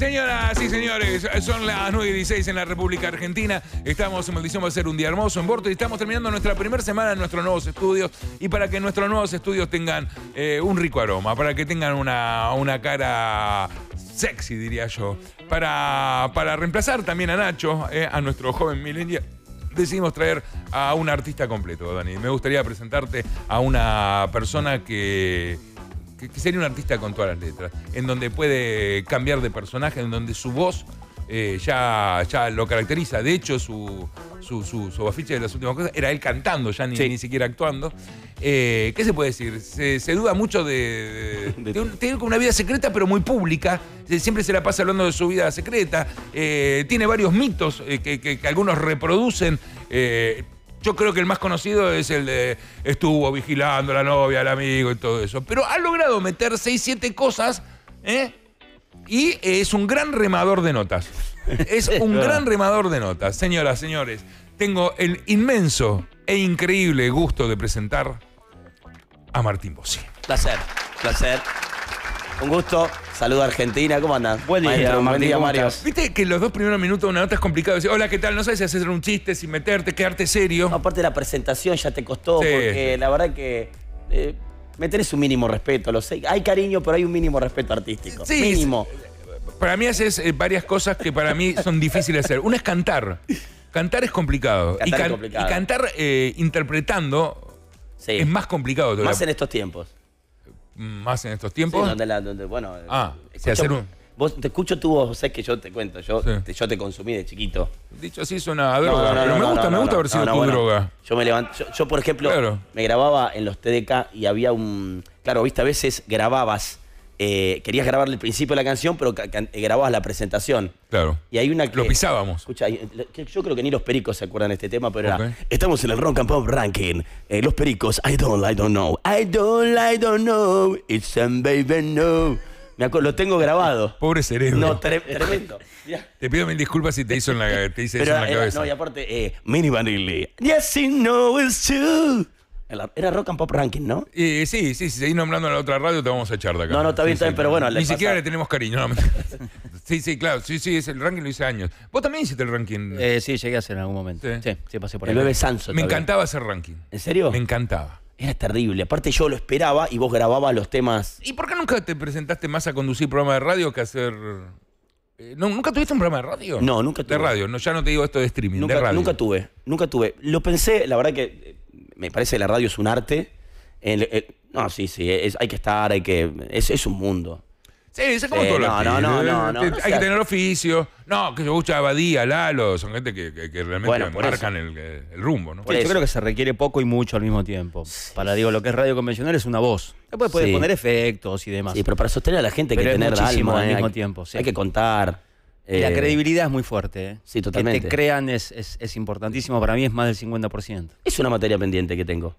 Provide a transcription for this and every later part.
Señoras y señores, son las 9 y 16 en la República Argentina. Estamos en Maldición, va a ser un día hermoso en Borto. y estamos terminando nuestra primera semana en nuestros nuevos estudios. Y para que nuestros nuevos estudios tengan eh, un rico aroma, para que tengan una, una cara sexy, diría yo, para, para reemplazar también a Nacho, eh, a nuestro joven millennial decidimos traer a un artista completo, Dani. Me gustaría presentarte a una persona que que, sería un artista con todas las letras, en donde puede cambiar de personaje, en donde su voz eh, ya, ya lo caracteriza. De hecho, su, su, su, afiche de las últimas cosas era él cantando, ya ni, siquiera actuando. Eh, ¿Qué se puede decir? Se, duda mucho de, Tiene una vida secreta, pero muy pública. Eh, siempre se la pasa hablando de su vida secreta. tiene varios mitos que, que, que algunos reproducen. Yo creo que el más conocido es el de estuvo vigilando a la novia, al amigo y todo eso. Pero ha logrado meter 6, 7 cosas ¿eh? y es un gran remador de notas. Es un gran remador de notas. Señoras, señores, tengo el inmenso e increíble gusto de presentar a Martín Bossi. Placer, placer. Un gusto. Saludos Argentina, ¿cómo andas? Buen día, buen Mario. Viste que los dos primeros minutos de una nota es complicado. hola, ¿qué tal? No sabes si hacer un chiste, sin meterte, quedarte serio. aparte la presentación ya te costó, porque la verdad que. Eh, me un mínimo respeto, lo sé. Hay cariño, pero hay un mínimo respeto artístico. Sí, mínimo. Para mí haces eh, varias cosas que para mí son difíciles de hacer. Una es cantar. Cantar es complicado. y, cantar eh, interpretando es más complicado. Todavía. Más en estos tiempos. Mm, más en estos tiempos. bueno, ah, escucho, Vos te escucho tú sé que yo te cuento, yo, te, yo te consumí de chiquito. Dicho así es una droga, pero me gusta, me gusta haber sido tu droga. Yo me levanté yo, por ejemplo me grababa en los TDK y había un, claro, viste, a veces grababas eh, querías grabar el principio de la canción, pero eh, grababas la presentación. Claro. Y hay una que. Lo pisábamos. Escucha, eh, yo creo que ni los pericos se acuerdan de este tema, pero Estamos en el Rock and Pop Ranking. los pericos, I don't, I don't know. I don't, I don't know. It's a baby no. Me lo tengo grabado. Pobre cerebro. No, tremendo. te pido mil disculpas si te hizo en la, te hice eso en la cabeza. no, y aparte, eh, Mini Vanilli. Yes, you know it's true. Era Rock and Pop Ranking, ¿no? Sí, sí, sí, si seguís nombrando a la otra radio te vamos a echar de acá. No, no, está bien, está bien, pero bueno. Ni siquiera le tenemos cariño. sí, sí, claro, sí, sí, es el ranking lo hice años. ¿Vos también hiciste el ranking? Eh, sí, llegué a hacer en algún momento. Sí, sí, pasé por ahí. El bebé Sanso. Me encantaba hacer ranking. ¿En serio? Me encantaba. Era terrible. Aparte yo lo esperaba y vos grababas los temas. ¿Y por qué nunca te presentaste más a conducir programa de radio que a hacer eh, ¿Nunca tuviste un programa de radio? No, nunca tuve. De radio, ya no te digo esto de streaming, de radio. Nunca tuve, nunca tuve. Lo pensé, la verdad que eh, me parece que la radio es un arte. no, sí, sí, hay que estar, hay que. Es, es un mundo. Sí, es como todo no, no, no, no, no, Hay que tener oficio. No, que yo gusta Abadía, Lalo, son gente que, realmente marcan el, rumbo, ¿no? yo creo que se requiere poco y mucho al mismo tiempo. Para, digo, lo que es radio convencional es una voz. Después puedes poner efectos y demás. Sí, pero para sostener a la gente hay que tener alma. al eh, mismo tiempo. Hay que contar. Y la eh, credibilidad es muy fuerte. ¿eh? Sí, totalmente. Que te crean es, es importantísimo. Para mí es más del 50%. Es una materia pendiente que tengo.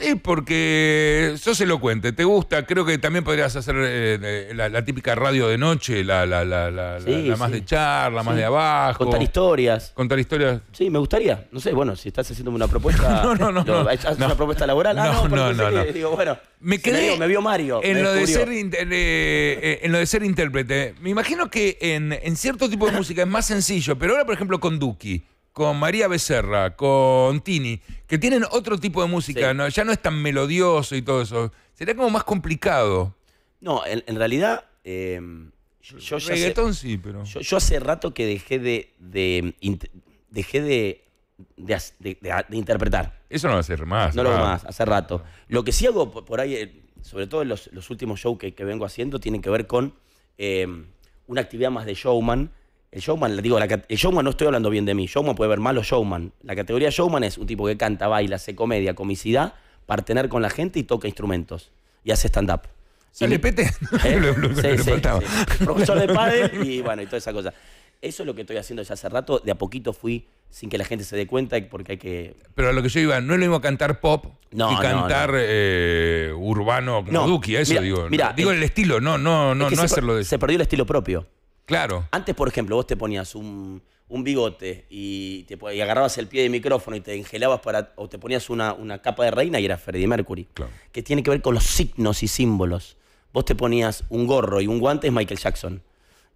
Sí, porque lo cuente, te gusta, creo que también podrías hacer eh, eh, la, típica radio de noche, la, la, la más de charla, más de abajo. Contar historias. Contar historias. Sí, me gustaría. No sé, bueno, si estás haciéndome una propuesta. no, no, no. una propuesta laboral? No, no, no. digo, bueno, me quedé. me, vio Mario. Eh, en lo, de ser intérprete. Me imagino que en, en cierto tipo de música es más sencillo, pero ahora, por ejemplo, con Duki con María Becerra, con Tini, que tienen otro tipo de música, ¿no? ya no es tan melodioso y todo eso. Sería como más complicado. No, en, realidad... Em, yo, sí, pero... Yo, hace rato que dejé de... dejé de de, interpretar. Eso no lo hacer más. No lo hago más, hace rato. Lo que sí hago por ahí, eh, sobre todo en los, últimos shows que, vengo haciendo, tienen que ver con em, una actividad más de showman el showman, digo, la, el showman no estoy hablando bien de mí. Showman puede ver malo showman. La categoría showman es un tipo que canta, baila, hace comedia, comicidad, tener con la gente y toca instrumentos. Y hace stand-up. Se le pete. Profesor de padre y bueno, y toda esa cosa. Eso es lo que estoy haciendo ya hace rato. De a poquito fui sin que la gente se dé cuenta porque hay que. Pero a lo que yo iba, no es lo mismo cantar pop no, cantar eh, urbano como Duki, eso digo. digo el estilo, no, no, no, es no de Se perdió el estilo propio. Claro. Antes, por ejemplo, vos te ponías un, bigote y, te, y agarrabas el pie de micrófono y te engelabas para, o te ponías una, capa de reina y era Freddie Mercury. Claro. Que tiene que ver con los signos y símbolos. Vos te ponías un gorro y un guante es Michael Jackson.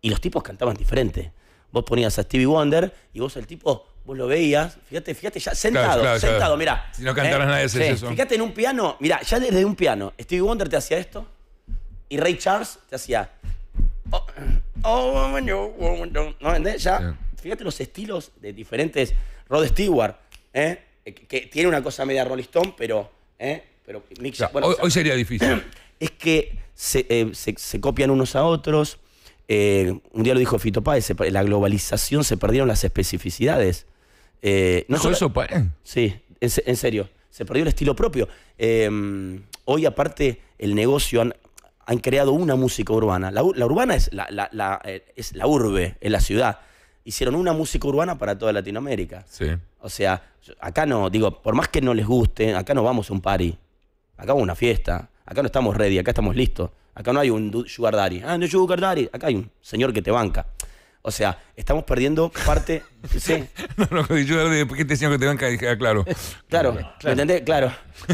Y los tipos cantaban diferente. Vos ponías a Stevie Wonder y vos el tipo, vos lo veías, fíjate, fíjate, ya sentado, sentado, mirá. Si no cantaras ¿Eh? nada de ese. eso. Fíjate en un piano, Mira ya desde un piano, Stevie Wonder te hacía esto y Ray Charles te hacía Oh, oh, ya, fíjate los estilos de diferentes. Rod Stewart, ¿eh? Eh, que, tiene una cosa media Rolling Stone, pero. ¿eh? pero hoy, sería difícil. Es que eh, se, copian unos a otros. un día lo dijo Fito Páez, la globalización se perdieron las especificidades. no eso, Sí, en, en, serio, se perdió el estilo propio. hoy aparte el negocio han creado una música urbana. La, urbana es la, eh, es la urbe, es la ciudad. Hicieron una música urbana para toda Latinoamérica. Sí. O sea, acá no, digo, por más que no les guste, acá no vamos a un party. Acá vamos a una fiesta. Acá no estamos ready, acá estamos listos. Acá no hay un sugar Ah, no sugar Acá hay un señor que te banca. O sea, estamos perdiendo parte. sí. No, no, sugar daddy, ¿qué te este señor que te banca? Ah, claro. claro, claro. ¿me entendés? Claro.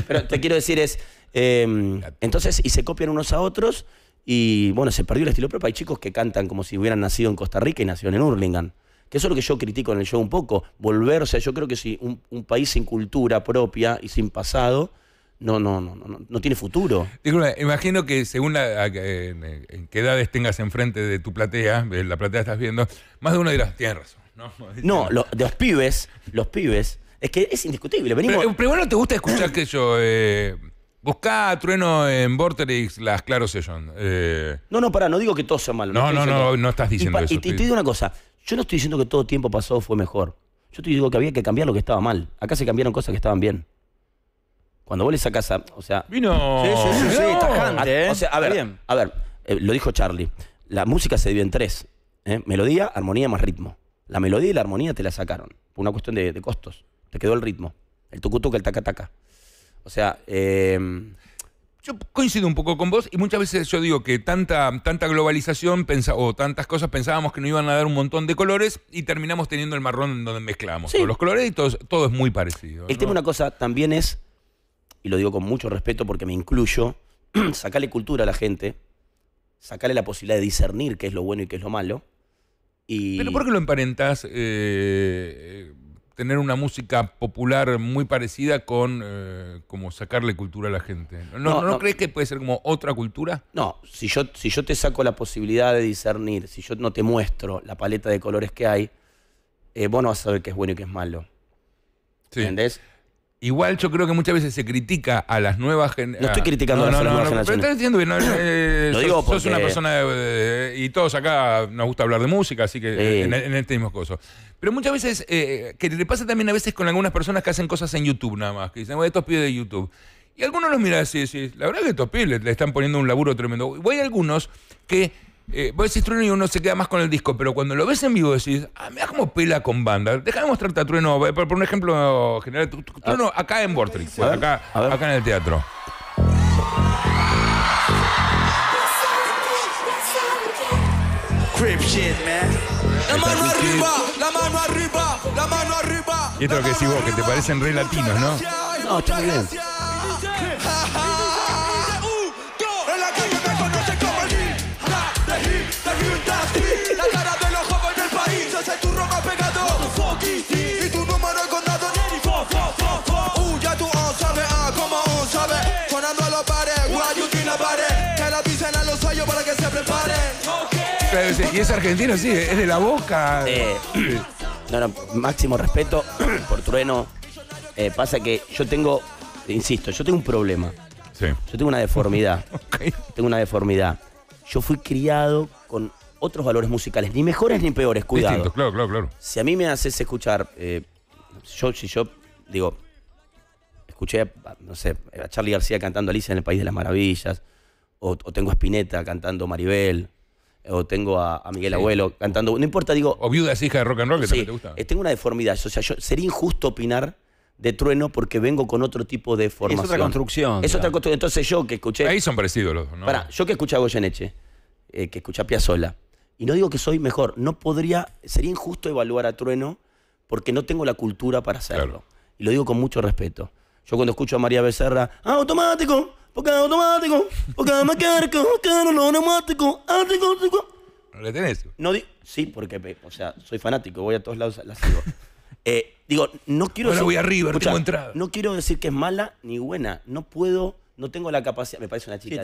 Pero te quiero decir es Em, entonces, y se copian unos a otros y bueno, se perdió el estilo propio. Hay chicos que cantan como si hubieran nacido en Costa Rica y nacieron en Hurlingham. Que eso es lo que yo critico en el show un poco. Volverse, yo creo que si un, país sin cultura propia y sin pasado, no, no, no, no, no tiene futuro. imagino que según en, qué edades tengas enfrente de tu platea, la platea estás viendo, más de uno dirá, tienes razón. No, de los pibes, los pibes, es que es indiscutible. primero Pero, te gusta escuchar que yo... Eh, Buscá Trueno en Vorterix las Claro Session. Eh, no, no, pará, no digo que todo sea malo. No, no, no, no, estás diciendo eso. Y te, digo una cosa, yo no estoy diciendo que todo tiempo pasado fue mejor. Yo te digo que había que cambiar lo que estaba mal. Acá se cambiaron cosas que estaban bien. Cuando vos a casa, a... O sea... Vino... Sí, sí, ¿eh? O sea, a ver, a ver, eh, lo dijo Charlie. La música se divide en tres. Melodía, armonía más ritmo. La melodía y la armonía te la sacaron. Por una cuestión de, costos. Te quedó el ritmo. El tucutuca, el tacataca. O sea, em, yo coincido un poco con vos y muchas veces yo digo que tanta, tanta globalización o tantas cosas pensábamos que no iban a dar un montón de colores y terminamos teniendo el marrón donde mezclamos los colores y todo, es muy parecido. El tema de una cosa también es, y lo digo con mucho respeto porque me incluyo, sacarle cultura a la gente, sacarle la posibilidad de discernir qué es lo bueno y qué es lo malo. ¿Pero por qué lo emparentas? Eh, eh, tener una música popular muy parecida con eh, como sacarle cultura a la gente. ¿No, no, crees que puede ser como otra cultura? No, si yo, si yo te saco la posibilidad de discernir, si yo no te muestro la paleta de colores que hay, eh, vos no vas a saber qué es bueno y qué es malo. ¿Entendés? Igual yo creo que muchas veces se critica a las nuevas generaciones. No estoy criticando a las no, nuevas no, Pero estás diciendo que no, eh, sos, una persona. Eh, y todos acá nos gusta hablar de música, así que eh, en, este mismo coso. Pero muchas veces, que le pasa también a veces con algunas personas que hacen cosas en YouTube nada más, que dicen, estos pibes de YouTube. Y algunos los miran así sí la verdad es que estos pibes le, están poniendo un laburo tremendo. O hay algunos que eh, vos decís trueno y uno se queda más con el disco, pero cuando lo ves en vivo decís, ah, mira cómo pela con banda. Déjame mostrarte a trueno, eh, por, un ejemplo general. Trueno ah. acá en Vortrix, acá, acá en el teatro. shit, La mano arriba, la mano arriba, la mano arriba. Y esto lo que decís vos, que te parecen re latinos, ¿no? No, está y es argentino, sí, es de la boca. Eh, no, no, máximo respeto por Trueno. Eh, pasa que yo tengo, insisto, yo tengo un problema. Yo tengo una deformidad. Tengo una deformidad. Yo fui criado con otros valores musicales, ni mejores ni peores, cuidado. claro, claro, claro. Si a mí me haces escuchar, eh, yo, si yo digo, escuché, no sé, a Charlie García cantando Alicia en el País de las Maravillas, o, o tengo a Spinetta cantando Maribel, o tengo a, Miguel Abuelo cantando, no importa, digo... O viuda es hija de rock and roll, que te gusta. Eh, tengo una deformidad, o sea, yo, sería injusto opinar de trueno porque vengo con otro tipo de formación. Es otra construcción. Es otra construcción. Entonces yo que escuché... Ahí son parecidos los dos, ¿no? Pará, yo que escuché a Goyeneche, eh, que escuché a Piazzolla, y no digo que soy mejor, no podría, sería injusto evaluar a trueno porque no tengo la cultura para hacerlo. Y lo digo con mucho respeto. Yo cuando escucho a María Becerra, ah, automático, porque automático, porque me porque lo neumático, ático, ¿No le tenés? sí, porque, o sea, soy fanático, voy a todos lados, la sigo. Eh, digo, no quiero no decir, voy a No quiero decir que es mala ni buena, no puedo, no tengo la capacidad, me parece una chica.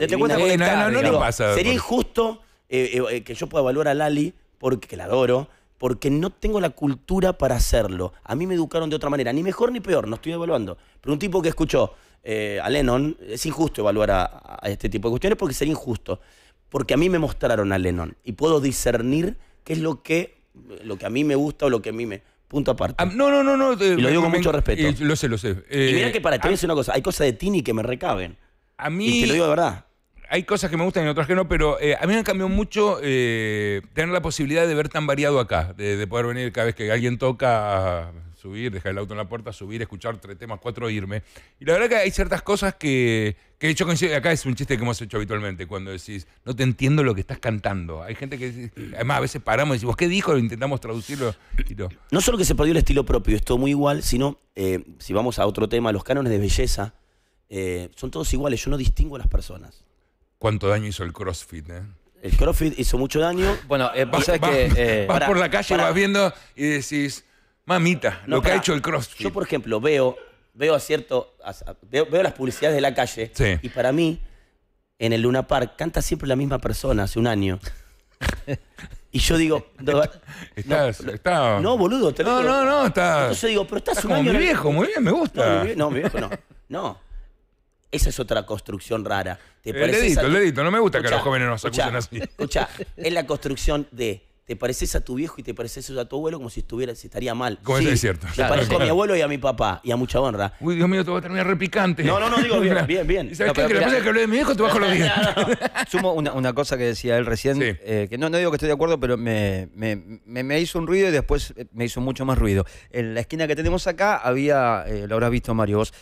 sería injusto que yo pueda evaluar a Lali, porque que la adoro, porque no tengo la cultura para hacerlo. A mí me educaron de otra manera, ni mejor ni peor, no estoy evaluando. Pero un tipo que escuchó eh, a Lennon, es injusto evaluar a, este tipo de cuestiones porque sería injusto. Porque a mí me mostraron a Lennon y puedo discernir qué es lo que, lo que a mí me gusta o lo que a mí me... Punto aparte. Ah, no, no, no, no. y lo digo con mucho respeto. Eh, lo sé, lo sé. y mira eh, que para, ti voy una cosa. Hay cosas de Tini que me recaben. A mí. Y te lo digo de verdad. Hay cosas que me gustan y otras que no, pero a mí me cambió mucho tener la posibilidad de ver tan variado acá, de poder venir cada vez que alguien toca subir, dejar el auto en la puerta, subir, escuchar tres temas, cuatro, irme. Y la verdad que hay ciertas cosas que, que hecho. acá es un chiste que hemos hecho habitualmente, cuando decís, no te entiendo lo que estás cantando. Hay gente que, además, a veces paramos y decimos, ¿qué dijo? lo Intentamos traducirlo. no. solo que se perdió el estilo propio, es todo muy igual, sino, eh, si vamos a otro tema, los cánones de belleza eh, son todos iguales, yo no distingo a las personas. ¿Cuánto daño hizo el CrossFit, eh? El CrossFit hizo mucho daño. Bueno, pasa vas, que, vas por la calle, vas viendo y decís, Mamita, lo que ha hecho el CrossFit. Yo, por ejemplo, veo, veo a cierto. veo, las publicidades de la calle. Y para mí, en el Luna Park, canta siempre la misma persona hace un año. y yo digo. No, Estás, no, no, boludo, te lo digo. no, no, está- yo digo, pero estás, un año. muy viejo, muy bien, me gusta. No, mi viejo no. No. Esa es otra construcción rara. ¿Te El dedito, el dedito. No me gusta que los jóvenes nos se acusen así. Escucha, es la construcción de te pareces a tu viejo y te pareces a tu abuelo como si si estaría mal. Como eso es cierto. Te parezco a mi abuelo y a mi papá y a mucha honra. Uy, Dios mío, te voy a terminar repicante. No, no, no, digo bien, bien, bien. ¿Sabes qué? Pero, que la cosa que hablé de mi hijo? te bajo los días. Sumo una, cosa que decía él recién, eh, que no, no digo que estoy de acuerdo, pero me, me, me, hizo un ruido y después eh, me hizo mucho más ruido. En la esquina que tenemos acá había, eh, lo habrás visto Mario vos,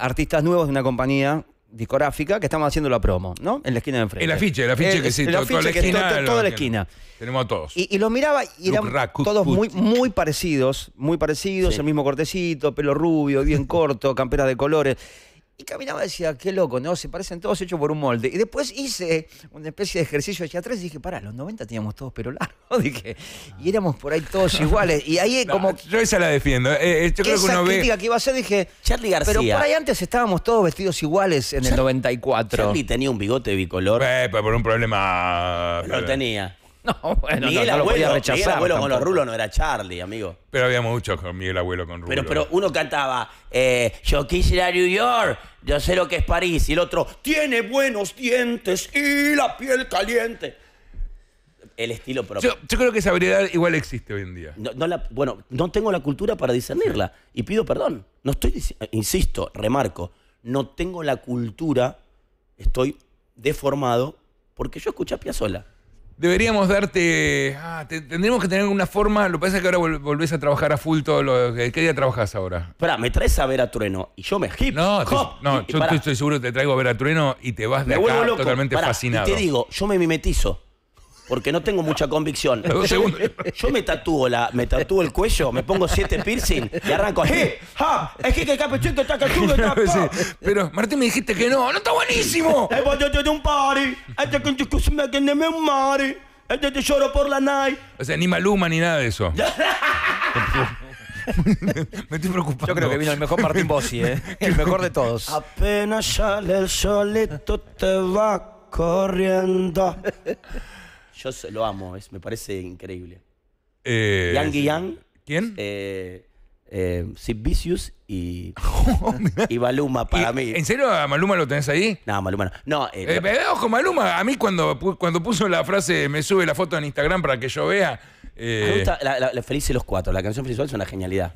artistas nuevos de una compañía discográfica que estamos haciendo la promo, ¿no? En la esquina de enfrente. El afiche, el afiche que sí, toda, la esquina. Tenemos a todos. Y, los miraba y eran todos muy, parecidos, muy parecidos, el mismo cortecito, pelo rubio, bien corto, camperas de colores. Y caminaba y decía, qué loco, ¿no? Se parecen todos hechos por un molde. Y después hice una especie de ejercicio de atrás y dije, pará, los 90 teníamos todos pero largo, dije. Y éramos por ahí todos iguales. Y ahí como... Yo esa la defiendo. Eh, eh, yo creo crítica que iba a hacer dije... Charlie García. Pero por ahí antes estábamos todos vestidos iguales en el 94. Charlie tenía un bigote bicolor. Eh, por un problema... Lo tenía. No, bueno, no, Abuelo con los rulos no era Charlie, amigo. Pero había muchos con Miguel Abuelo con rulos. Pero, pero uno cantaba, eh, yo quisiera New York, yo sé lo que es París. Y el otro, tiene buenos dientes y la piel caliente. El estilo propio. Yo, creo que esa variedad igual existe hoy en día. No, bueno, no tengo la cultura para discernirla. Y pido perdón. No estoy, eh, insisto, remarco, no tengo la cultura, estoy deformado porque yo escuché a Piazzolla deberíamos darte. Ah, tendríamos que tener alguna forma. Lo que pasa es que ahora volvés a trabajar a full todo lo que. ¿Qué día trabajás ahora? espera me traes a ver a Trueno y yo me hip. No, no yo estoy seguro que te traigo a ver a Trueno y te vas de acá totalmente fascinado. Y te digo, yo me mimetizo porque no tengo mucha convicción. Yo me tatúo, la, me tatúo el cuello, me pongo siete piercing y arranco. ¡Hey, ¡Ja! ¡Es que capuchito está cachudo! Pero, Martín, me dijiste que no. ¡No está buenísimo! un party! un este este lloro por la night! O sea, ni Maluma ni nada de eso. me estoy preocupando. Yo creo que vino el mejor Martín Bossi, ¿eh? El mejor de todos. Apenas sale el solito te va corriendo. Yo lo amo, es, me parece increíble. Eh, Yang y Yang. ¿Quién? Eh, eh y, y Maluma para mí. ¿En serio a Maluma lo tenés ahí? No, Maluma no. ojo, eh, Maluma, a mí cuando, cuando puso la frase me sube la foto en Instagram para que yo vea. Me gusta la, Feliz de los Cuatro, la canción visual es una genialidad.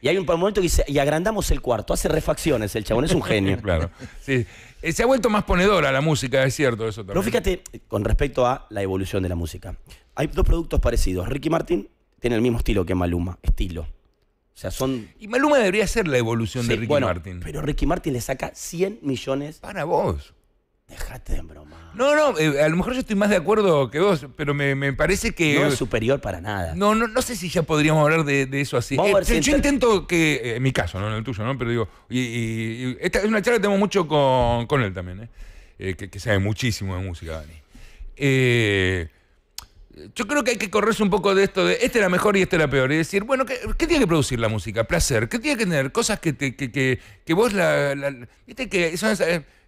y hay un momento que dice, y agrandamos el cuarto, hace refacciones el chabón, es un genio. claro, sí. Eh, se ha vuelto más ponedora la música, es cierto eso también. Pero fíjate, con respecto a la evolución de la música, hay dos productos parecidos. Ricky Martin tiene el mismo estilo que Maluma, estilo. O sea, son... Y Maluma debería ser la evolución de Ricky Martin. Pero Ricky Martin le saca 100 millones... Para vos. Dejate de broma. No, no, eh, a lo mejor yo estoy más de acuerdo que vos, pero me, parece que. No es superior para nada. No, no, no sé si ya podríamos hablar de, eso así. Eh, yo, intento que. Eh, en mi caso, no en el tuyo, ¿no? Pero digo. Y, esta es una charla que tengo mucho con, él también, ¿eh? que, sabe muchísimo de música, Dani. yo creo que hay que correrse un poco de esto de este la mejor y este la peor. Y decir, bueno, ¿qué, tiene que producir la música? Placer. ¿Qué tiene que tener? Cosas que vos la, Viste que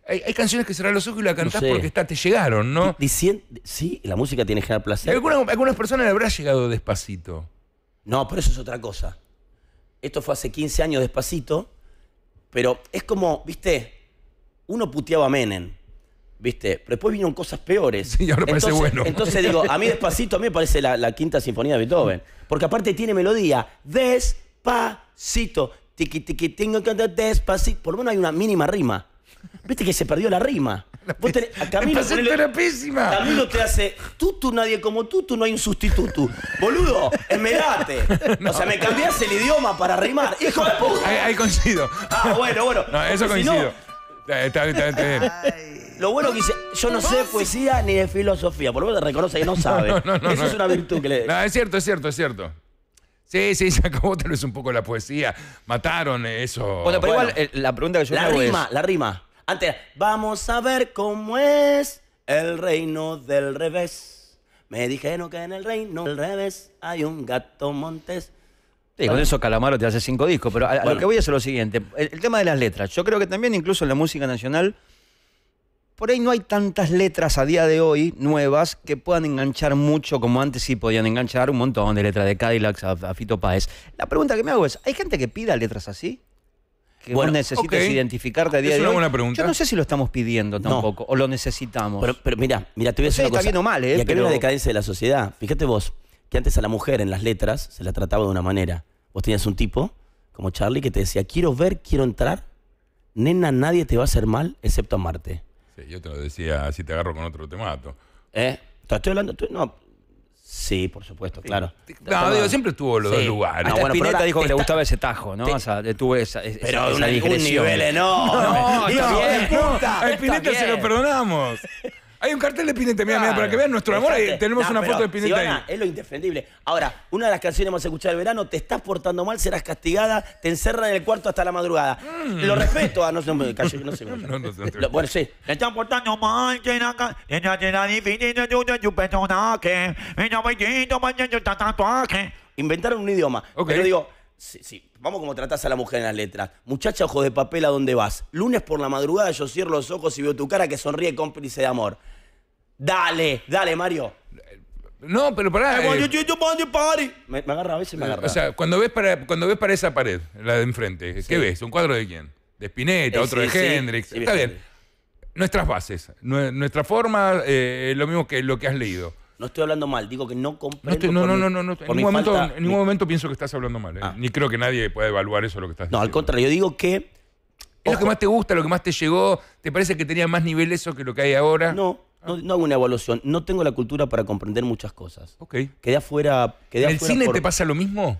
hay, canciones que cerrás los ojos y la cantás porque está, te llegaron, ¿no? sí, la música tiene que generar placer. Algunas, algunas personas le habrá llegado despacito. No, pero eso es otra cosa. Esto fue hace 15 años despacito, pero es como, viste, uno puteaba a Menem, viste, pero después vinieron cosas peores. Sí, ahora entonces, parece bueno. Entonces digo, a mí despacito, a mí me parece la, quinta sinfonía de Beethoven, porque aparte tiene melodía, despacito, tengo que cantar despacito, por lo menos hay una mínima rima. Viste que se perdió la rima. Vos tenés, Camilo, te hace tutu, nadie como tutu, no hay un sustituto. Boludo, esmerate. O sea, me cambiaste el idioma para rimar. Hijo de puta. Ahí, coincido. Ah, bueno, bueno. No, eso coincido. Eh, lo bueno que dice, yo no sé de poesía ni de filosofía, por lo menos reconoce que no sabe. eso es una virtud que le. No, es cierto, es cierto, es cierto. Sí, sí, se acabó tal vez un poco la poesía. Mataron eso. Bueno, pero igual eh, la pregunta que yo le hago es... La rima, la rima. Antes, vamos a ver cómo es el reino del revés. Me dijeron que en el reino del revés hay un gato montés. con eso Calamaro te hace cinco discos, pero a, lo que voy a es lo siguiente, el, tema de las letras. Yo creo que también incluso en la música nacional, por ahí no hay tantas letras a día de hoy nuevas que puedan enganchar mucho como antes sí podían enganchar un montón de letras de Cadillac a, a Fito Páez. La pregunta que me hago es, ¿hay gente que pida letras así? que vos identificarte a Yo no sé si lo estamos pidiendo tampoco, o lo necesitamos. Pero, mira, mira, te voy a decir mal, ¿eh? Y acá hay decadencia de la sociedad. Fíjate vos, que antes a la mujer en las letras se la trataba de una manera. Vos tenías un tipo, como Charlie, que te decía, quiero ver, quiero entrar. Nena, nadie te va a hacer mal excepto Marte. Sí, yo te lo decía, si te agarro con otro te mato. ¿Eh? Estoy hablando, tú, no, Sí, por supuesto, claro. No, digo, siempre tuvo los dos lugares. dijo que le gustaba ese tajo, ¿no? O sea, tuve esa, Pero una una nivel No, se lo perdonamos. Hay un cartel de Pinete, mira, mira, para que vean nuestro amor, y tenemos una foto de Pinete ahí. Es lo indefendible. Ahora, una de las canciones más escuchadas del verano, te estás portando mal, serás castigada, te encerran en el cuarto hasta la madrugada. Mm. Lo respeto, a ah, no, no me no sé. me no, no, bueno, sí. Te estás portando mal, Inventaron un idioma. Okay. Pero digo, Sí, sí. Vamos como tratás a la mujer en las letras. Muchacha, ojo de papel, ¿a dónde vas? Lunes por la madrugada yo cierro los ojos y veo tu cara que sonríe cómplice de amor. Dale, dale, Mario. No, pero pará. Eh. Me, me agarra a veces, me eh, agarra. o sea, cuando ves, para, cuando ves para esa pared, la de enfrente, ¿qué ves? ¿Un cuadro de quién? De Spinetta, eh, otro de Hendrix. Está bien. Nuestras bases, nuestra forma, es lo mismo que lo que has leído. No estoy hablando mal, digo que no comprendo. No, no, no, no, En ningún, momento, pienso que estás hablando mal. ¿eh? Ah. Ni creo que nadie pueda evaluar eso lo que estás diciendo. No, al contrario, yo digo que. ¿Es lo que más te gusta, lo que más te llegó? ¿Te parece que tenía más nivel eso que lo que hay ahora? No, no, ah. hago una evaluación. No tengo la cultura para comprender muchas cosas. Ok. Quedé afuera. ¿En el cine te pasa lo mismo?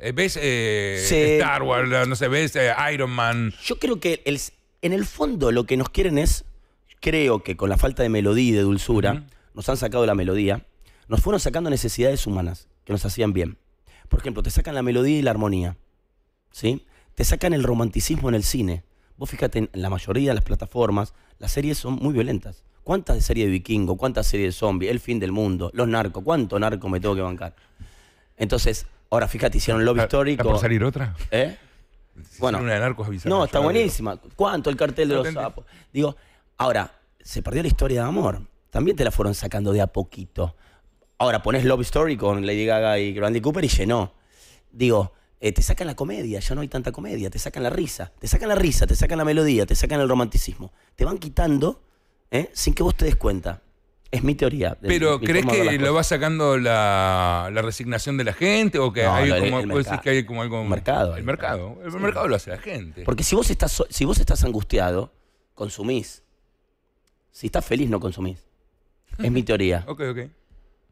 Eh, ¿Ves eh, Star Wars? No sé, ¿ves Iron Man? Yo creo que en el fondo lo que nos quieren es, creo que con la falta de melodía y de dulzura, nos han sacado la melodía, nos fueron sacando necesidades humanas que nos hacían bien. Por ejemplo, te sacan la melodía y la armonía, ¿sí? Te sacan el romanticismo en el cine. Vos fíjate, en la mayoría de las plataformas, las series son muy violentas. ¿Cuántas series de vikingo? ¿Cuántas series de zombies? El fin del mundo, los narcos, ¿cuánto narco me tengo que bancar? Entonces, ahora fíjate, hicieron Love Histórico. ¿Va salir otra? ¿Eh? bueno, No, está buenísima. ¿Cuánto el cartel de los sapos? Digo, ahora, se perdió la historia de amor también te la fueron sacando de a poquito. Ahora pones Love Story con Lady Gaga y Randy Cooper y llenó. Digo, eh, te sacan la comedia, ya no hay tanta comedia, te sacan la risa, te sacan la risa, te sacan la melodía, te sacan el romanticismo. Te van quitando ¿eh? sin que vos te des cuenta. Es mi teoría. Pero ¿crees que lo va sacando la, resignación de la gente o que hay, como, algo... El mercado. El mercado. mercado lo hace la gente. Porque si vos estás, si vos estás angustiado, consumís. Si estás feliz, no consumís. Es mi teoría. Ok, ok.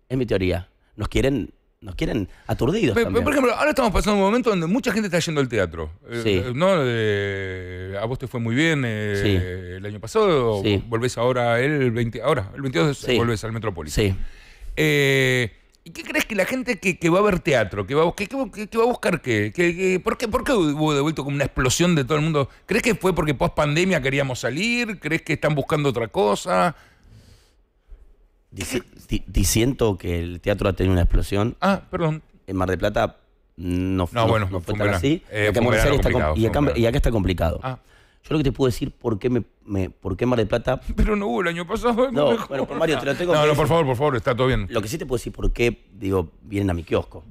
Es mi teoría. Nos quieren nos quieren aturdidos. Por ejemplo, ahora estamos pasando un momento donde mucha gente está yendo al teatro. Eh, sí. Eh, ¿no? a vos te fue muy bien eh, el año pasado, sí. volvés ahora el 20, ahora, el 22 volvés al Metrópolis. Sí. ¿Y qué crees que la gente que, va a ver teatro, que va, a buscar qué? ¿por, qué, ¿Por qué hubo de vuelta como una explosión de todo el mundo? ¿Crees que fue porque post pandemia queríamos salir? ¿Crees que están buscando otra cosa? diciendo que el teatro ha tenido una explosión. Ah, perdón. En Mar de Plata no, no, fue, tan así. Eh, y, acá, y, está complicado. Ah. Yo lo que te puedo decir por qué me, Mar de Plata. Pero no hubo el año pasado. No, por Mario, te lo tengo. No, no, por favor, por favor, está todo bien. Lo que sí te puedo decir por qué, digo, vienen a mi kiosco.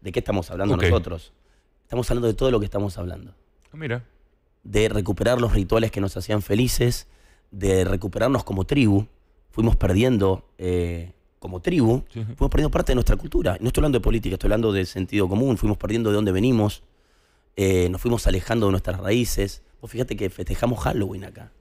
¿De qué estamos hablando nosotros? Estamos hablando de todo lo que estamos hablando. Ah, mira. De recuperar los rituales que nos hacían felices, de recuperarnos como tribu fuimos perdiendo eh, como tribu, fuimos perdiendo parte de nuestra cultura. No estoy hablando de política, estoy hablando de sentido común, fuimos perdiendo de dónde venimos, eh, nos fuimos alejando de nuestras raíces. Vos fíjate que festejamos Halloween acá.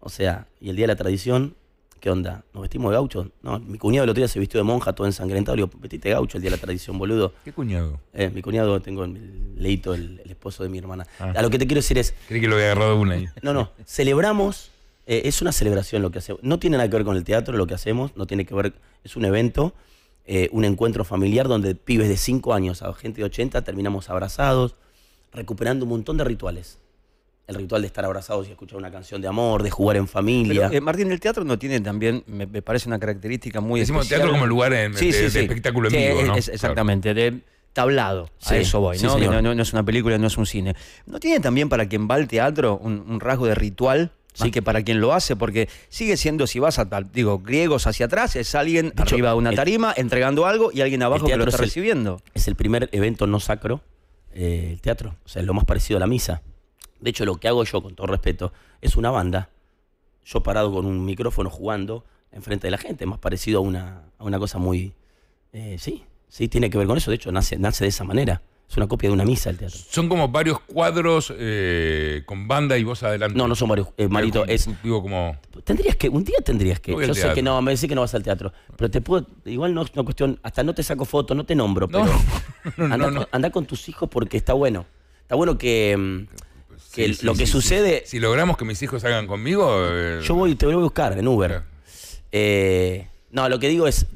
O sea, y el Día de la Tradición, ¿qué onda? ¿Nos vestimos de gaucho? No, mi cuñado el otro día se vistió de monja, todo ensangrentado. Le digo, vestiste gaucho el Día de la Tradición, boludo. ¿Qué cuñado? Eh, mi cuñado, tengo el leito, el, esposo de mi hermana. Ah. A lo que te quiero decir es... Creí que lo había agarrado una ahí. No, no. Celebramos eh, es una celebración lo que hacemos. No tiene nada que ver con el teatro lo que hacemos, no tiene que ver, es un evento, eh, un encuentro familiar donde pibes de 5 años a gente de 80 terminamos abrazados, recuperando un montón de rituales. El ritual de estar abrazados y escuchar una canción de amor, de jugar en familia. Eh, Martín, el teatro no tiene también, me, parece una característica muy Decimos teatro como lugar de, espectáculo en vivo, exactamente, de tablado. a eso voy, ¿no? No, no es una película, no es un cine. ¿No tiene también para quien va al teatro un rasgo de ritual? Así que para quien lo hace, porque sigue siendo, si vas a tal, digo, griegos hacia atrás, es alguien arriba de una tarima entregando algo y alguien abajo que lo está recibiendo. Es el primer evento no sacro, eh, el teatro, o sea, es lo más parecido a la misa. De hecho, lo que hago yo, con todo respeto, es una banda, yo parado con un micrófono jugando enfrente de la gente, más parecido a una, a una cosa muy... Eh, sí, sí, tiene que ver con eso, de hecho, nace, nace de esa manera una copia de una misa al teatro. Son como varios cuadros eh, con banda y voz adelante. No, no son varios, eh, Marito, es... Digo, como... Tendrías que, un día tendrías que... yo sé que no, me decís que no vas al teatro, pero te puedo... Igual no es una cuestión, hasta no te saco fotos, no te nombro, pero... Anda con tus hijos porque está bueno. Está bueno que... Mm, lo que sucede... Si, logramos que mis hijos salgan conmigo... Eh, yo voy, te voy a buscar en Uber. no, lo que digo es...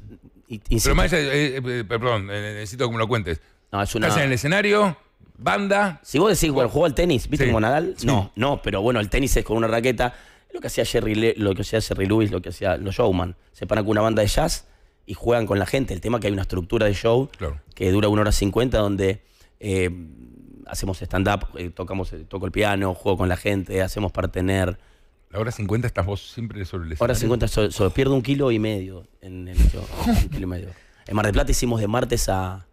Pero más, perdón, necesito que me lo cuentes. No, es en el escenario, banda. Si vos decís, bueno, juego al tenis, ¿viste Nadal? No, no, pero bueno, el tenis es con una raqueta. Lo que hacía Jerry, lo que hacía Jerry Lewis, lo que hacía los showman. Se paran con una banda de jazz y juegan con la gente. El tema es que hay una estructura de show que dura una hora cincuenta donde eh, hacemos stand-up, eh, tocamos, eh, toco el piano, juego con la gente, hacemos partener. La hora cincuenta estás vos siempre sobre el escenario. hora 50, solo, pierdo un kilo y medio en el show. un kilo y medio. En Mar del Plata hicimos de martes a,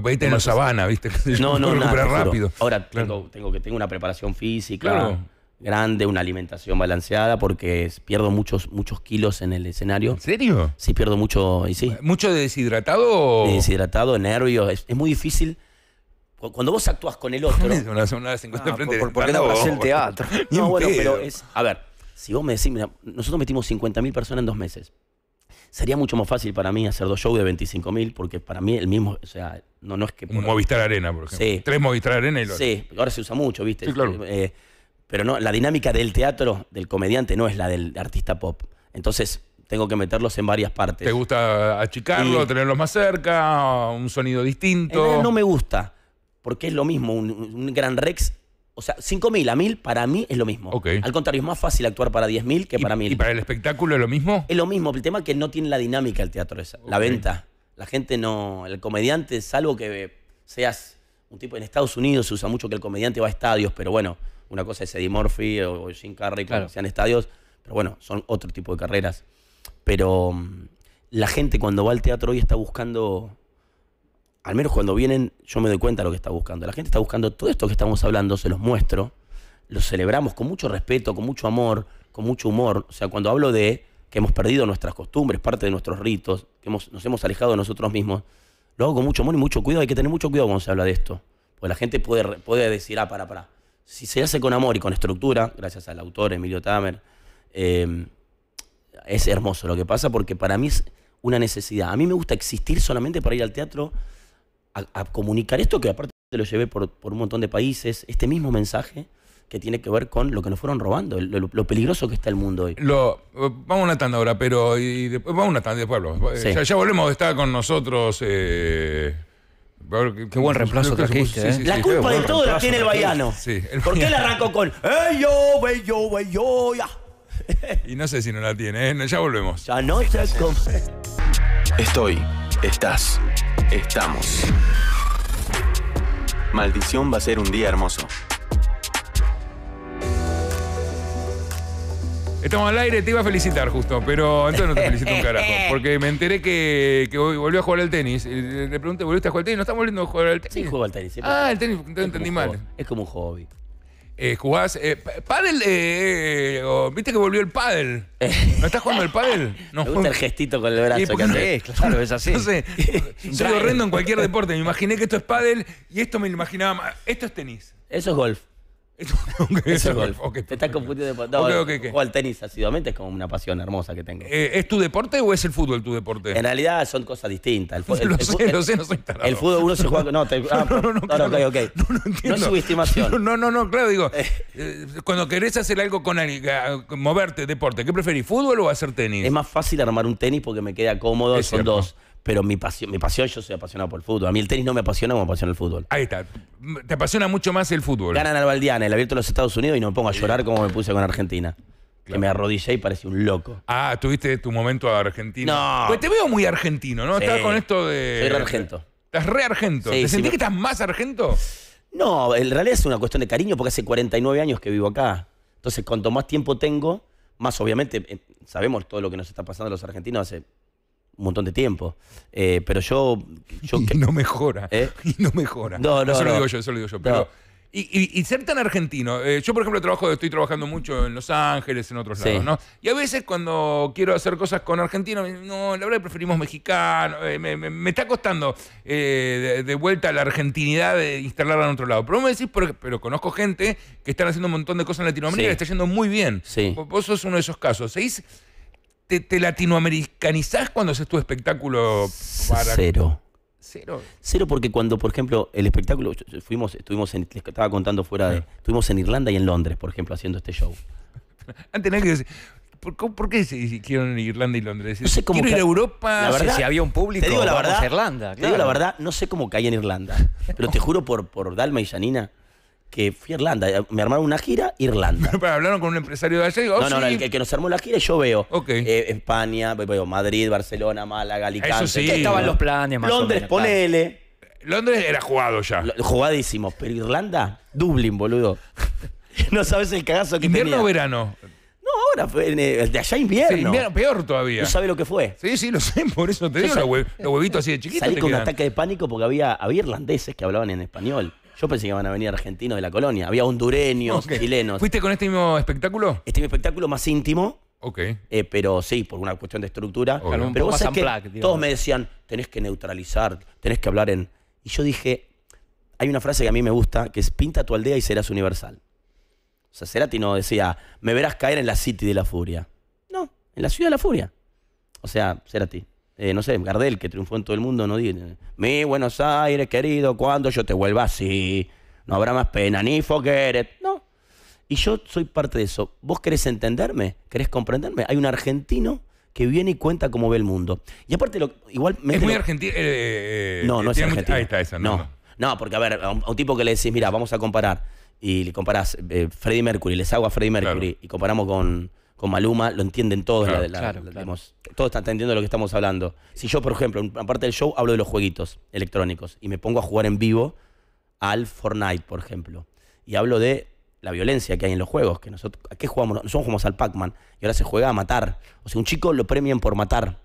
me en la sabana, ¿viste? No, no, no. rápido. Ahora tengo, que tengo una preparación física grande, una alimentación balanceada, porque pierdo muchos, muchos kilos en el escenario. ¿En serio? Sí, pierdo mucho, y sí. ¿Mucho deshidratado? deshidratado, nervios. Es, muy difícil cuando vos actúas con el otro. una, ah, por, ¿Por qué no teatro? no, bueno, pero es. A ver, si vos me decís, mira, nosotros metimos 50.000 personas en dos meses sería mucho más fácil para mí hacer dos shows de 25 mil, porque para mí el mismo, o sea, no, no es que... Un Movistar Arena, por ejemplo. Sí. Tres Movistar Arena y lo Sí, ahora se usa mucho, ¿viste? Eh, pero no, la dinámica del teatro, del comediante, no es la del artista pop. Entonces, tengo que meterlos en varias partes. ¿Te gusta achicarlo, tenerlos más cerca, un sonido distinto? No me gusta, porque es lo mismo, un gran Rex o sea, 5.000 a 1.000 para mí es lo mismo. Al contrario, es más fácil actuar para 10.000 que para 1.000. ¿Y para el espectáculo es lo mismo? Es lo mismo. El tema es que no tiene la dinámica el teatro es La venta. La gente no... El comediante, salvo que seas un tipo... En Estados Unidos se usa mucho que el comediante va a estadios, pero bueno, una cosa es Eddie Murphy o Jim Carrey sean estadios. Pero bueno, son otro tipo de carreras. Pero mm, la gente cuando va al teatro hoy está buscando al menos cuando vienen, yo me doy cuenta de lo que está buscando. La gente está buscando todo esto que estamos hablando, se los muestro, lo celebramos con mucho respeto, con mucho amor, con mucho humor. O sea, cuando hablo de que hemos perdido nuestras costumbres, parte de nuestros ritos, que nos hemos alejado de nosotros mismos, lo hago con mucho amor y mucho cuidado. Hay que tener mucho cuidado cuando se habla de esto. Porque la gente puede, puede decir, ah, para, para. Si se hace con amor y con estructura, gracias al autor Emilio Tamer, eh, es hermoso lo que pasa porque para mí es una necesidad. A mí me gusta existir solamente para ir al teatro a, comunicar esto, que aparte lo llevé por, un montón de países, este mismo mensaje que tiene que ver con lo que nos fueron robando, lo, peligroso que está el mundo hoy. Lo, eh, vamos a una tanda ahora, pero y después, vamos a una tanda, después eh, Ya, volvemos volvemos, está con nosotros... Eh, qué, buen reemplazo trajiste. ¿eh? la culpa de todo la tiene el baiano. ¿Por qué la arrancó con ¡Ey, yo, bello, bello, y no sé si no la tiene, ya volvemos. Ya no Estoy, estás, estamos. Maldición va a ser un día hermoso. Estamos al aire, te iba a felicitar justo, pero entonces no te felicito un carajo. Porque me enteré que, que volvió a jugar al tenis. Le pregunté, ¿volviste a jugar al tenis? ¿No estamos volviendo a jugar al tenis? Sí, juego al tenis. ah, el tenis, entonces entendí mal. Es como un hobby eh, jugás. Eh, eh, eh, eh viste que volvió el pádel. ¿No estás jugando el pádel? No. Me gusta el gestito con el brazo. que hace. Es, claro, es así. No sé, soy horrendo en cualquier deporte. Me imaginé que esto es pádel y esto me imaginaba más. Esto es tenis. Eso es golf. Te estás confundiendo de no, al tenis asiduamente, es como una pasión hermosa que tengo. Eh, ¿Es tu deporte o es el fútbol tu deporte? En realidad son cosas distintas. El, lo sé, lo sé, no soy tarado. El fútbol uno se juega. Ah, no, no, no, no, no, no, es subestimación. No, no, no, claro, digo. Eh. Eh, cuando querés hacer algo con alguien, moverte, deporte, ¿qué preferís, fútbol o hacer tenis? Es más fácil armar un tenis porque me queda cómodo, es son dos pero mi pasión, mi pasión, yo soy apasionado por el fútbol. A mí el tenis no me apasiona como me apasiona el fútbol. Ahí está. Te apasiona mucho más el fútbol. Ganan al Valdiana, el abierto de los Estados Unidos y no me pongo a llorar como me puse con Argentina. Que me arrodillé y parecí un loco. Ah, tuviste tu momento argentino. No. Pues te veo muy argentino, ¿no? Estás con esto de. Soy re argento. Estás re argento. ¿Te sentís que estás más argento? No, en realidad es una cuestión de cariño porque hace 49 años que vivo acá. Entonces, cuanto más tiempo tengo, más obviamente, eh, sabemos todo lo que nos está pasando a los argentinos hace un montón de tiempo. Eh, pero yo. yo y no mejora. ¿Eh? Y no mejora. No, no. Eso lo digo yo, eso lo digo yo. Pero. Y, ser tan argentino. Eh, yo, por ejemplo, trabajo, estoy trabajando mucho en Los Ángeles, en otros lados, ¿no? Y a veces cuando quiero hacer cosas con argentinos, no, la verdad preferimos mexicano. Eh, me, está costando de, vuelta la argentinidad de instalarla en otro lado. Pero vos me decís, pero, conozco gente que están haciendo un montón de cosas en Latinoamérica y está yendo muy bien. Sí. Vos sos uno de esos casos. Seis te, latinoamericanizás cuando haces tu espectáculo Cero. Cero. Cero porque cuando, por ejemplo, el espectáculo, fuimos, estuvimos en, les estaba contando fuera de, estuvimos en Irlanda y en Londres, por ejemplo, haciendo este show. Antes nadie decía, ¿por, ¿por, qué se hicieron Irlanda y Londres? No sé cómo Quiero ir a Europa, la verdad, si había un público, te digo la verdad, Irlanda. Te digo la verdad, no sé cómo caí en Irlanda, pero te juro por, por Dalma y Janina, que fui a Irlanda. Me armaron una gira, Irlanda. Pero hablaron con un empresario de allá y No, no, oh, no, el, que nos armó la gira yo veo. Eh, España, veo Madrid, Barcelona, Málaga, Alicante. ¿Qué estaban los planes Londres, ponele. Londres era jugado ya. jugadísimo. Pero Irlanda, Dublín, boludo. no sabes el cagazo que ¿Invierno o verano? No, ahora, eh, de allá invierno. invierno peor todavía. No sabes lo que fue. Sí, sí, lo sé, por eso te digo, los, huevitos así de chiquitos. Salí con un ataque de pánico porque había, había irlandeses que hablaban en español. Yo pensé que iban a venir argentinos de la colonia. Había hondureños, chilenos. ¿Fuiste con este mismo espectáculo? Este mismo espectáculo más íntimo. Ok. Eh, pero sí, por una cuestión de estructura. pero vos sabés que todos me decían, tenés que neutralizar, tenés que hablar en... Y yo dije, hay una frase que a mí me gusta, que es pinta tu aldea y serás universal. O sea, Cerati no decía, me verás caer en la City de la Furia. No, en la Ciudad de la Furia. O sea, Cerati, eh, no sé, Gardel, que triunfó en todo el mundo, no dice, mi Buenos Aires, querido, cuando yo te vuelva así, no habrá más pena, ni eres. No. Y yo soy parte de eso. ¿Vos querés entenderme? ¿Querés comprenderme? Hay un argentino que viene y cuenta cómo ve el mundo. Y aparte, lo, igual... Es muy argentino. Eh, eh, no, no es argentino. Ahí está esa, no. no. porque a ver, a un, tipo que le decís, mira, vamos a comparar, y le comparás eh, Freddie Mercury, les hago a Freddie Mercury, y comparamos con, con Maluma, lo entienden todos. la, todos están entendiendo lo que estamos hablando. Si yo, por ejemplo, aparte del show hablo de los jueguitos electrónicos y me pongo a jugar en vivo al Fortnite, por ejemplo, y hablo de la violencia que hay en los juegos, que nosotros, ¿a qué jugamos? Nosotros jugamos al Pac-Man y ahora se juega a matar. O sea, un chico lo premian por matar.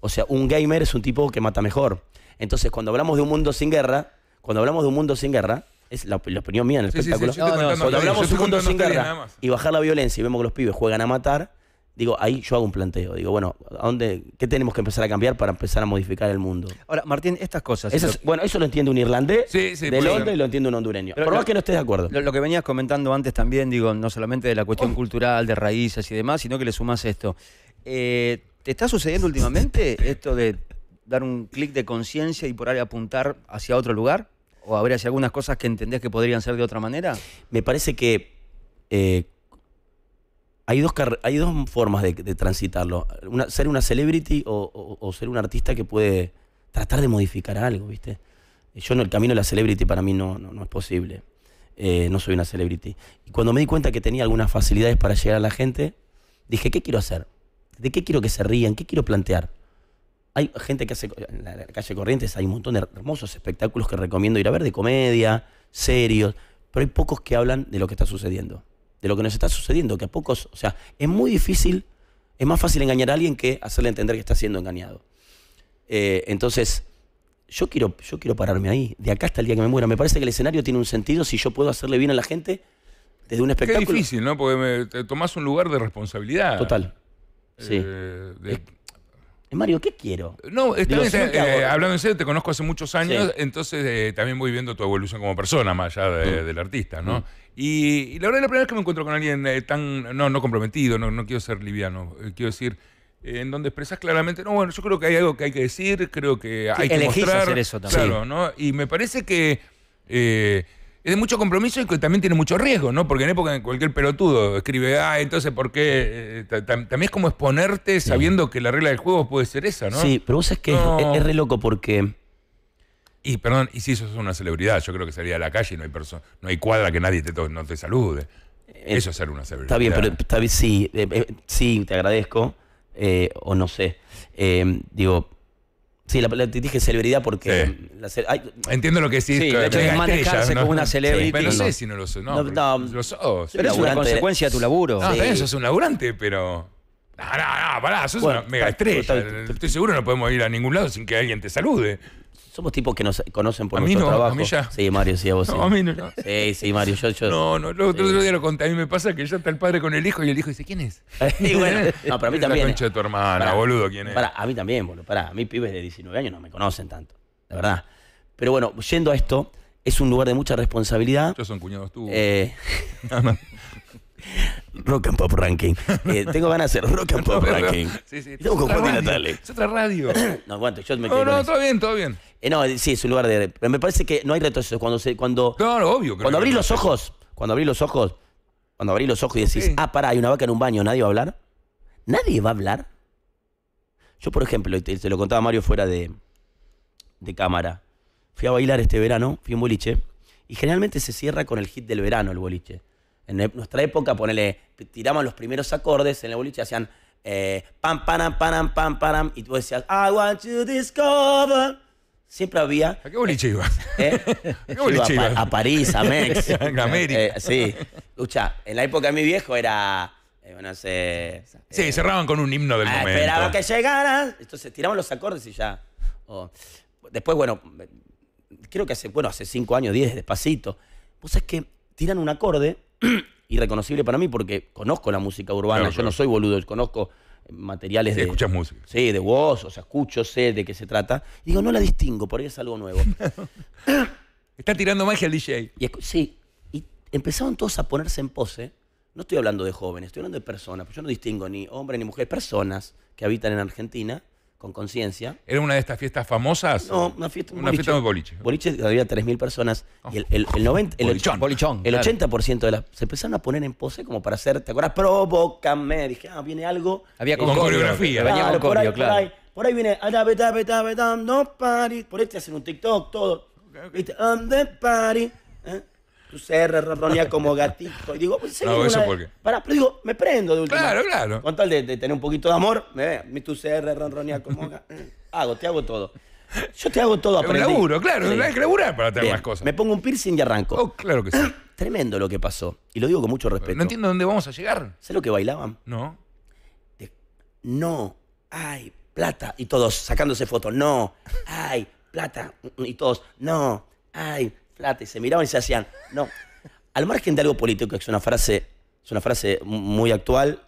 O sea, un gamer es un tipo que mata mejor. Entonces, cuando hablamos de un mundo sin guerra, cuando hablamos de un mundo sin guerra, es la, opinión mía en el espectáculo. cuando hablamos un mundo sin guerra y bajar la violencia y vemos que los pibes juegan a matar, digo, ahí yo hago un planteo. Digo, bueno, dónde, ¿qué tenemos que empezar a cambiar para empezar a modificar el mundo? Ahora, Martín, estas cosas. bueno, eso lo entiende un irlandés de Londres y lo entiende un hondureño. Pero Por más que no estés de acuerdo. Lo, que venías comentando antes también, digo, no solamente de la cuestión cultural, de raíces y demás, sino que le sumas esto. Eh, ¿Te está sucediendo últimamente esto de dar un clic de conciencia y por ahí apuntar hacia otro lugar? ¿O habría algunas cosas que entendés que podrían ser de otra manera? Me parece que eh, hay, dos hay dos formas de, transitarlo. ser una celebrity o, ser un artista que puede tratar de modificar algo, ¿viste? Yo no, el camino de la celebrity para mí no, es posible. Eh, no soy una celebrity. Y cuando me di cuenta que tenía algunas facilidades para llegar a la gente, dije, ¿qué quiero hacer? ¿De qué quiero que se rían? ¿Qué quiero plantear? Hay gente que hace, en la calle Corrientes hay un montón de hermosos espectáculos que recomiendo ir a ver, de comedia, serios, pero hay pocos que hablan de lo que está sucediendo, de lo que nos está sucediendo, que a pocos, o sea, es muy difícil, es más fácil engañar a alguien que hacerle entender que está siendo engañado. Eh, entonces, yo quiero, yo quiero pararme ahí, de acá hasta el día que me muera. Me parece que el escenario tiene un sentido si yo puedo hacerle bien a la gente desde un espectáculo. Es difícil, ¿no? Porque me, tomás un lugar de responsabilidad. Total. Eh, sí. Eh, Mario, ¿qué quiero? No, eh, hablando en serio, te conozco hace muchos años, entonces eh, también voy viendo tu evolución como persona, más allá mm. del artista, ¿no? Mm. Y, la verdad es la primera vez que me encuentro con alguien tan, no, no comprometido, no, quiero ser liviano, quiero decir, en donde expresas claramente, no, bueno, yo creo que hay algo que hay que decir, creo que hay que mostrar. hacer eso también. Claro, ¿no? Y me parece que es de mucho compromiso y también tiene mucho riesgo, ¿no? Porque en época en cualquier pelotudo escribe, ah, entonces, ¿por qué? Eh, también es como exponerte sabiendo que la regla del juego puede ser esa, ¿no? Sí, pero vos sabés que es, re loco porque... Y, perdón, y si eso es una celebridad, yo creo que salía a la calle y no hay, persona, no hay cuadra que nadie te, no te salude. Eh, eso es ser una celebridad. Está bien, pero está bien, sí, eh, te agradezco, o no sé. digo, Sí, la, la, dije celebridad porque. La, Entiendo lo que decís. Sí, de hecho manejarse como una celebridad pero no, sé si no lo No, Pero es una consecuencia de tu laburo. No, también sos un laburante, pero. No, no, no, pará, eso bueno, mega estrella. Estoy seguro no podemos ir a ningún lado sin que alguien te salude somos tipos que nos conocen por a nuestro mí no, trabajo. A mí ya. Sí, Mario, sí, a vos. No, sí. a mí no, Sí, sí, Mario, yo. yo no, no, lo, otro día lo conté. A mí me pasa que ya está el padre con el hijo y el hijo dice: ¿Quién es? y bueno, no, para mí también. La concha de tu hermana, boludo, ¿quién es? Para, a mí también, boludo. Para, a mí pibes de 19 años no me conocen tanto, la verdad. Pero bueno, yendo a esto, es un lugar de mucha responsabilidad. Yo son cuñados tú. Eh, Rock and Pop Ranking. Eh, tengo ganas de hacer Rock and Pop Ranking. Tengo con Es otra radio. no No, todo bien, todo bien. Eh, no, eh, sí, es un lugar de. Me parece que no hay retroceso. Cuando se, cuando, no, Cuando abrí los ojos, cuando abrís los ojos, cuando abrís los ojos y decís, ah, pará, hay una vaca en un baño, ¿nadie va a hablar? ¿Nadie va a hablar? Yo, por ejemplo, te, lo contaba Mario fuera de, de cámara. Fui a bailar este verano, fui a un boliche, y generalmente se cierra con el hit del verano el boliche en e-, nuestra época, ponele, tiramos los primeros acordes en el boliche, hacían eh, pam, pam, pam, pam, pam, y tú decías, I want to discover. Siempre había. ¿A qué boliche iba? ¿Eh? ¿A A, París, a Mex. a América. Eh, sí. Lucha, en la época de mi viejo era. se. Sí, cerraban con un himno del ah, momento. Esperaba que llegara. Entonces tiramos los acordes y ya. Después, bueno, creo que hace, bueno, hace cinco años, diez, despacito. Vos es que tiran un acorde irreconocible para mí porque conozco la música urbana, yo no soy boludo, conozco materiales de. escuchas música. Sí, de voz, o sea, escucho, sé de qué se trata. Y digo, no la distingo, por ahí es algo nuevo. Está tirando magia el DJ. Y, sí, y empezaron todos a ponerse en pose. No estoy hablando de jóvenes, estoy hablando de personas, porque yo no distingo ni hombres ni mujeres, personas que habitan en Argentina con conciencia. ¿Era una de estas fiestas famosas? No, una fiesta, una fiesta de boliche. Boliche había 3.000 personas oh. y el, el, 90, el, bolichón, el 80% de las... Se empezaron a poner en pose como para hacer, ¿te acuerdas? Provócame. Dije, ah, viene algo. Había con, coreografía. Venía con por, ahí, claro. por, ahí, por ahí viene, no party. Por ahí te hacen un TikTok, todo. viste, okay. the party tu CR ronronea como gatito. Y digo, pues No, eso Pará, pero digo, me prendo de última. Claro, claro. Con tal de, tener un poquito de amor, me, mi tu ser, ronronea como gato. Hago, te hago todo. Yo te hago todo aprendí. Un laburo, claro, que para tener más cosas. Me pongo un piercing y arranco. Oh, claro que sí. Tremendo lo que pasó. Y lo digo con mucho respeto. No entiendo dónde vamos a llegar. sé lo que bailaban? No. no, Ay, plata. Y todos sacándose fotos. No, Ay, plata. Y todos, no, Ay y se miraban y se hacían. No. Al margen de algo político, que es una frase, es una frase muy actual,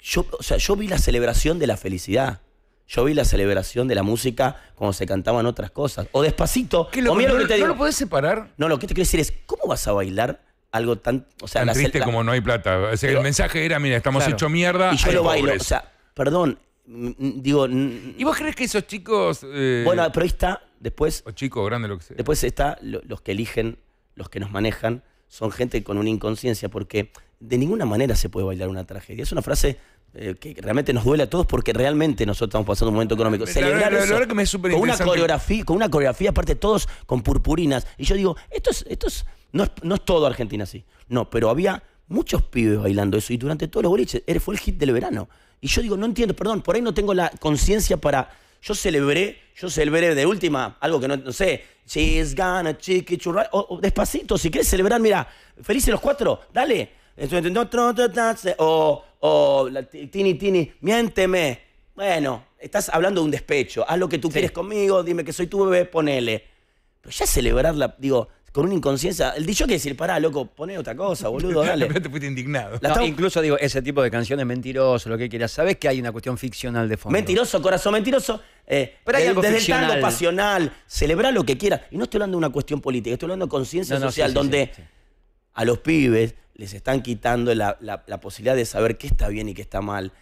yo, sea, yo vi la celebración de la felicidad. Yo vi la celebración de la música cuando se cantaban otras cosas. O despacito. no, lo que te digo. ¿No lo puedes separar? No, lo que te quiero decir es, ¿cómo vas a bailar algo tan. O sea, tan triste como no hay plata. O sea, el mensaje era, mira, estamos hechos hecho mierda. Y yo lo bailo. O sea, perdón, digo. ¿Y vos crees que esos chicos. Eh, bueno, pero ahí está Después. O chico grande, lo que sea. Después está los que eligen, los que nos manejan, son gente con una inconsciencia, porque de ninguna manera se puede bailar una tragedia. Es una frase eh, que realmente nos duele a todos porque realmente nosotros estamos pasando un momento económico. Celebrar con una coreografía, una coreografía aparte todos con purpurinas. Y yo digo, esto es, no es, todo Argentina así. No, pero había muchos pibes bailando eso y durante todos los boliches fue el hit del verano. Y yo digo, no entiendo, perdón, por ahí no tengo la conciencia para yo celebré, yo celebré de última, algo que no, sé, she's gonna chiqui churra, o, despacito, si quieres celebrar, mira, felices los cuatro, dale. O, o tini tini, miénteme. Bueno, estás hablando de un despecho, haz lo que tú quieres conmigo, dime que soy tu bebé, ponele. Pero ya celebrarla, digo, con una inconsciencia. El dicho que decir, pará, loco, poné otra cosa, boludo, dale. te fuiste indignado. incluso digo, ese tipo de canciones, mentiroso, lo que quieras. Sabes que hay una cuestión ficcional de fondo. Mentiroso, corazón, mentiroso. Eh, Pero hay eh, algo desde el tango pasional, celebrar lo que quieras. Y no estoy hablando de una cuestión política, estoy hablando de conciencia social, donde a los pibes les están quitando la, posibilidad de saber qué está bien y qué está mal.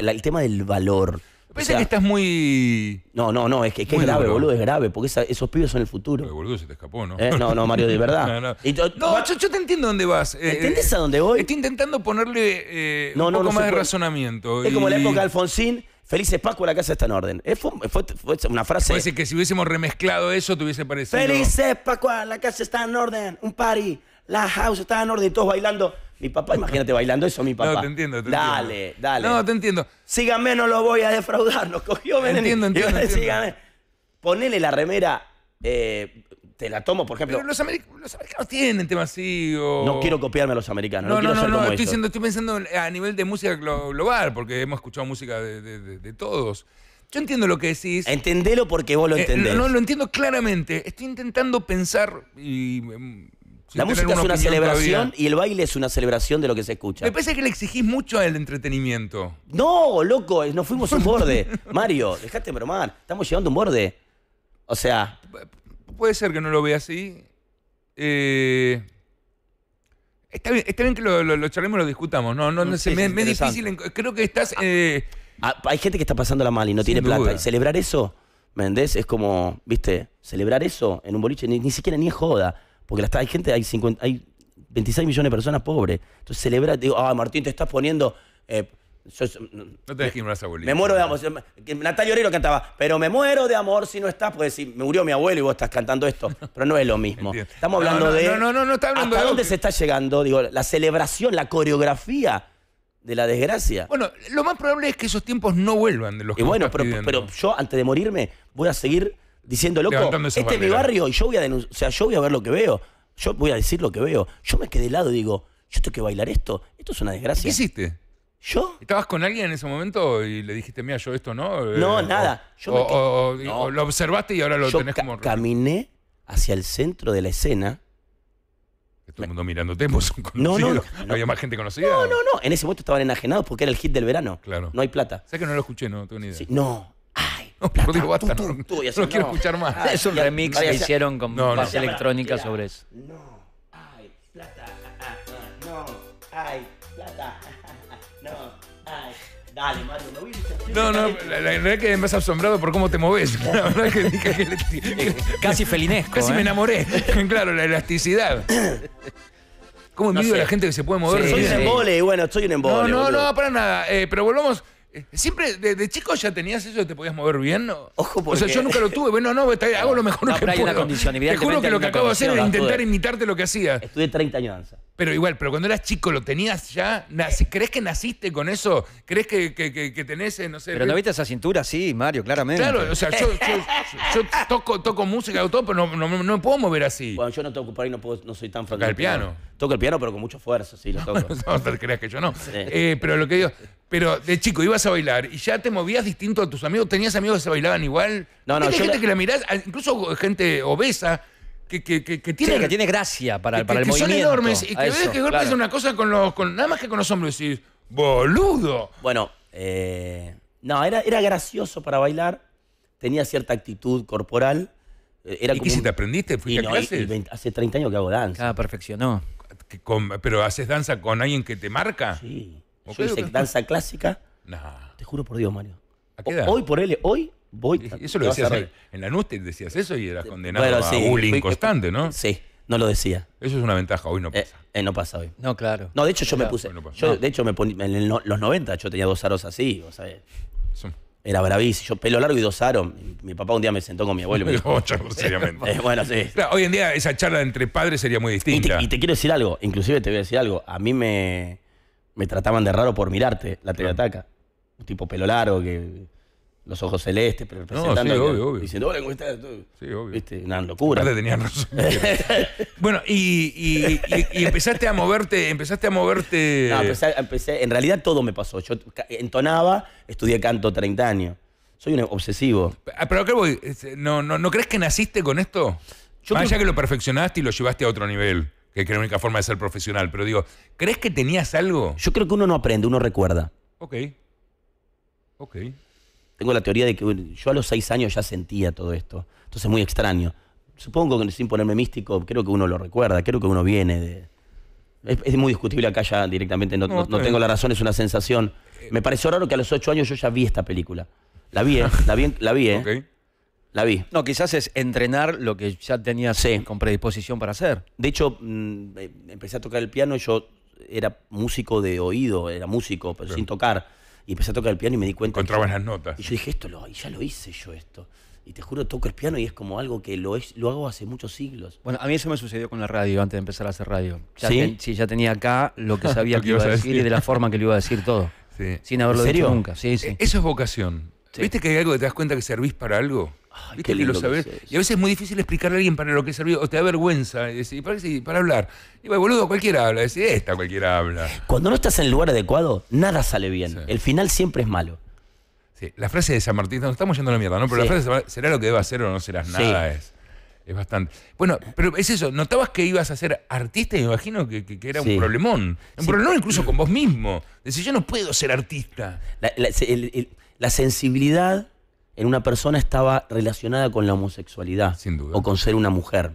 el tema del valor. Parece que estás muy. No, no, no, es que, es, grave, boludo, es grave, porque esos pibes son el futuro. boludo, se te escapó, ¿no? Eh, no, no, Mario, de verdad. no, yo, te entiendo dónde vas. Eh, ¿Entendés eh, a dónde voy? Estoy intentando ponerle un poco más de razonamiento. Es como la época de Alfonsín. Felices Paco, la casa está en orden. Fue, una frase. Parece que si hubiésemos remezclado eso, te hubiese parecido. Felices Paco, la casa está en orden. Un party, la house está en orden, todos bailando. Mi papá, imagínate bailando eso, mi papá. No, te entiendo, te dale, entiendo. Dale, No, te entiendo. Síganme, no lo voy a defraudar. Lo cogió veneno. Entiendo, entiendo. Síganme. Ponele la remera. Eh, te la tomo, por ejemplo. Pero los, americanos tienen temas así. No quiero copiarme a los americanos. No, no, no, no, estoy, pensando a nivel de música global, porque hemos escuchado música de, todos. Yo entiendo lo que decís. Entendelo porque vos lo eh, entendés. no, no, lo entiendo claramente. Estoy intentando pensar y em, la música es una celebración y el baile es una celebración de lo que se escucha. Me parece que le exigís mucho al entretenimiento. No, loco, nos fuimos un borde. Mario, dejate bromar. Estamos llegando un borde. O sea. puede ser que no lo vea así. Eh, está, bien, que lo, charlemos y lo discutamos. No, no, no es difícil. Creo que estás. Ah, eh, ah, hay gente que está pasándola mal y no tiene plata. celebrar eso, ¿me Es como, viste, celebrar eso en un boliche ni, ni siquiera ni es joda. Porque hay gente, hay, 26 millones de personas pobres. Entonces celebra, digo, ah, Martín, te estás poniendo... Eh, no te dejes las abuelitas. Me muero de amor. Natalia Orero cantaba, pero me muero de amor si no estás, Pues si me murió mi abuelo y vos estás cantando esto, pero no es lo mismo. Estamos hablando de. No, no, no, no está hablando ¿Hasta dónde se está llegando? Digo, la celebración, la coreografía de la desgracia. Bueno, lo más probable es que esos tiempos no vuelvan de los que Y bueno, pero, yo antes de morirme voy a seguir diciendo, loco, este es mi barrio y yo voy a denunciar, sea, yo voy a ver lo que veo, yo voy a decir lo que veo. Yo me quedé de lado y digo, yo tengo que bailar esto, esto es una desgracia. ¿Qué hiciste? ¿Yo? ¿Estabas con alguien en ese momento y le dijiste, mira, yo esto no? Eh, no, nada. Yo o, lo observaste y ahora lo tenés como... caminé hacia el centro de la escena. Todo el mundo mirándote, vos son conocidos. No, no, no, ¿Había más gente conocida? No, no, no. En ese momento estaban enajenados porque era el hit del verano. Claro. No hay plata. sé que no lo escuché? No tengo ni idea. Sí, no, no, plata, digo, basta, no, quiero escuchar más. Ah, es un remix que hicieron con base electrónica sobre eso. No, ay, plata, ah, ah, no, ay, plata, no, ay. Dale, Mario, No, no, la, la, verdad que me has asombrado por cómo te moves. La verdad que dije que, eh, Casi felinesco. Casi me ¿eh? enamoré. claro, la elasticidad. ¿Cómo envidio a la gente que se puede mover? soy un embole, bueno, soy un embole. No, no, no, para nada. Eh, pero volvamos Siempre, de chico ya tenías eso, de te podías mover bien, Ojo, porque... O sea, yo nunca lo tuve. Bueno, no, hago lo mejor que que hay Una condición, Te juro que lo que acabo de hacer es intentar imitarte lo que hacía. Estuve 30 años de danza. Pero igual, pero cuando eras chico, ¿lo tenías ya? ¿Crees que naciste con eso? ¿Crees que, tenés, eh, no sé? Pero no viste esa cintura, sí, Mario, claramente. Claro, o sea, yo, toco, música, de todo, pero no, me puedo mover así. Bueno, yo no toco por ahí, no, no soy tan franco. el piano. Toco el piano, pero con mucho esfuerzo, sí, lo toco. no, creas que yo no. Eh, pero lo que digo, pero de chico ibas a bailar y ya te movías distinto a tus amigos, tenías amigos que se bailaban igual. No, no, yo gente que la mirás, incluso gente obesa que, tiene, que tiene gracia para, el movimiento. Que son enormes y que ves que golpes una cosa con los, con, nada más que con los hombros y decís, boludo. Bueno, eh, no, era, era gracioso para bailar, tenía cierta actitud corporal. Eh, era ¿Y qué si te aprendiste? ¿Fuiste a clases? hace 30 años que hago danza. Ah, perfeccionó. ¿Pero haces danza con alguien que te marca? Sí. Yo hice danza clásica. No. Te juro por Dios, Mario. Hoy por él, hoy eso lo decías en, la nuste, decías eso y eras condenado a bullying constante, ¿no? Sí, no lo decía. Eso es una ventaja, hoy no eh, pasa. Eh, no pasa hoy. No, claro. No, de hecho yo me puse. yo, De hecho, en los 90 yo tenía dos aros así, o sea. era bravísimo. pelo largo y dos aros. Mi papá un día me sentó con mi abuelo y me dijo. seriamente. Eh, bueno, sí. hoy en día esa charla entre padres sería muy distinta. Y te, quiero decir algo, inclusive te voy a decir algo. A mí me, me trataban de raro por mirarte la ataca Un tipo pelo largo que los ojos celestes, pero No, obvio, obvio. Diciendo, hola, ¿cómo estás? Sí, obvio. ¿Viste? Una locura. te tenían razón. bueno, y, y, empezaste a moverte, empezaste a moverte. No, empecé, en realidad todo me pasó. Yo entonaba, estudié canto 30 años. Soy un obsesivo. Ah, pero ¿qué voy? ¿No, no, crees que naciste con esto? Yo Más que... que lo perfeccionaste y lo llevaste a otro nivel, que es la única forma de ser profesional. Pero digo, ¿crees que tenías algo? Yo creo que uno no aprende, uno recuerda. Ok. Ok tengo la teoría de que yo a los seis años ya sentía todo esto. Entonces es muy extraño. Supongo que sin ponerme místico, creo que uno lo recuerda, creo que uno viene de... Es, muy discutible acá ya directamente, no, tengo la razón, es una sensación. Me pareció raro que a los ocho años yo ya vi esta película. La vi, eh, la vi, la vi, ¿eh? La vi. No, quizás es entrenar lo que ya tenía, con predisposición para hacer. De hecho, mm, eh, empecé a tocar el piano, y yo era músico de oído, era músico, pero sin tocar y empecé a tocar el piano y me di cuenta. encontraban las notas. Y yo dije, esto lo, y ya lo hice yo esto. Y te juro, toco el piano y es como algo que lo, es, lo hago hace muchos siglos. Bueno, a mí eso me sucedió con la radio, antes de empezar a hacer radio. ¿Sí? sí, ya tenía acá lo que sabía que, iba a decir, y de la forma que lo iba a decir todo. Sí. Sin haberlo dicho nunca. Sí, e sí. Eso es vocación. ¿Viste que hay algo que te das cuenta que servís para algo? lo y a veces es muy difícil explicarle a alguien para lo que servido. o te da vergüenza, y decir, para, qué? para hablar. Y va, boludo, cualquiera habla, decir, esta cualquiera habla. Cuando no estás en el lugar adecuado, nada sale bien. El final siempre es malo. Sí, la frase de San Martín, nos estamos yendo a la mierda, ¿no? Pero la frase será lo que deba hacer o no serás nada, es, es, bastante. Bueno, pero es eso, notabas que ibas a ser artista y me imagino que, era un problemón. Un problemón incluso con vos mismo. Decir, yo no puedo ser artista. la sensibilidad en una persona estaba relacionada con la homosexualidad o con ser una mujer.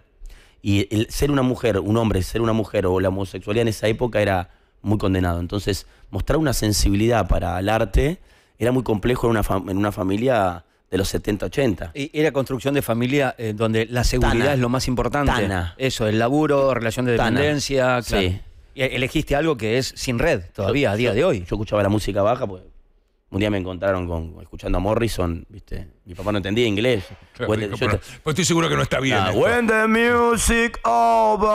Y el ser una mujer, un hombre, ser una mujer o la homosexualidad en esa época era muy condenado. Entonces, mostrar una sensibilidad para el arte era muy complejo en una, familia de los 70, 80. Y era construcción de familia eh, donde la seguridad es lo más importante. Eso, el laburo, relación de dependencia. Claro. Sí. elegiste algo que es sin red todavía, a día de hoy. Yo escuchaba la música baja, pues, un día me encontraron con, escuchando a Morrison, ¿viste? Mi papá no entendía inglés. Pues estoy seguro que no está bien. Ah, when the music over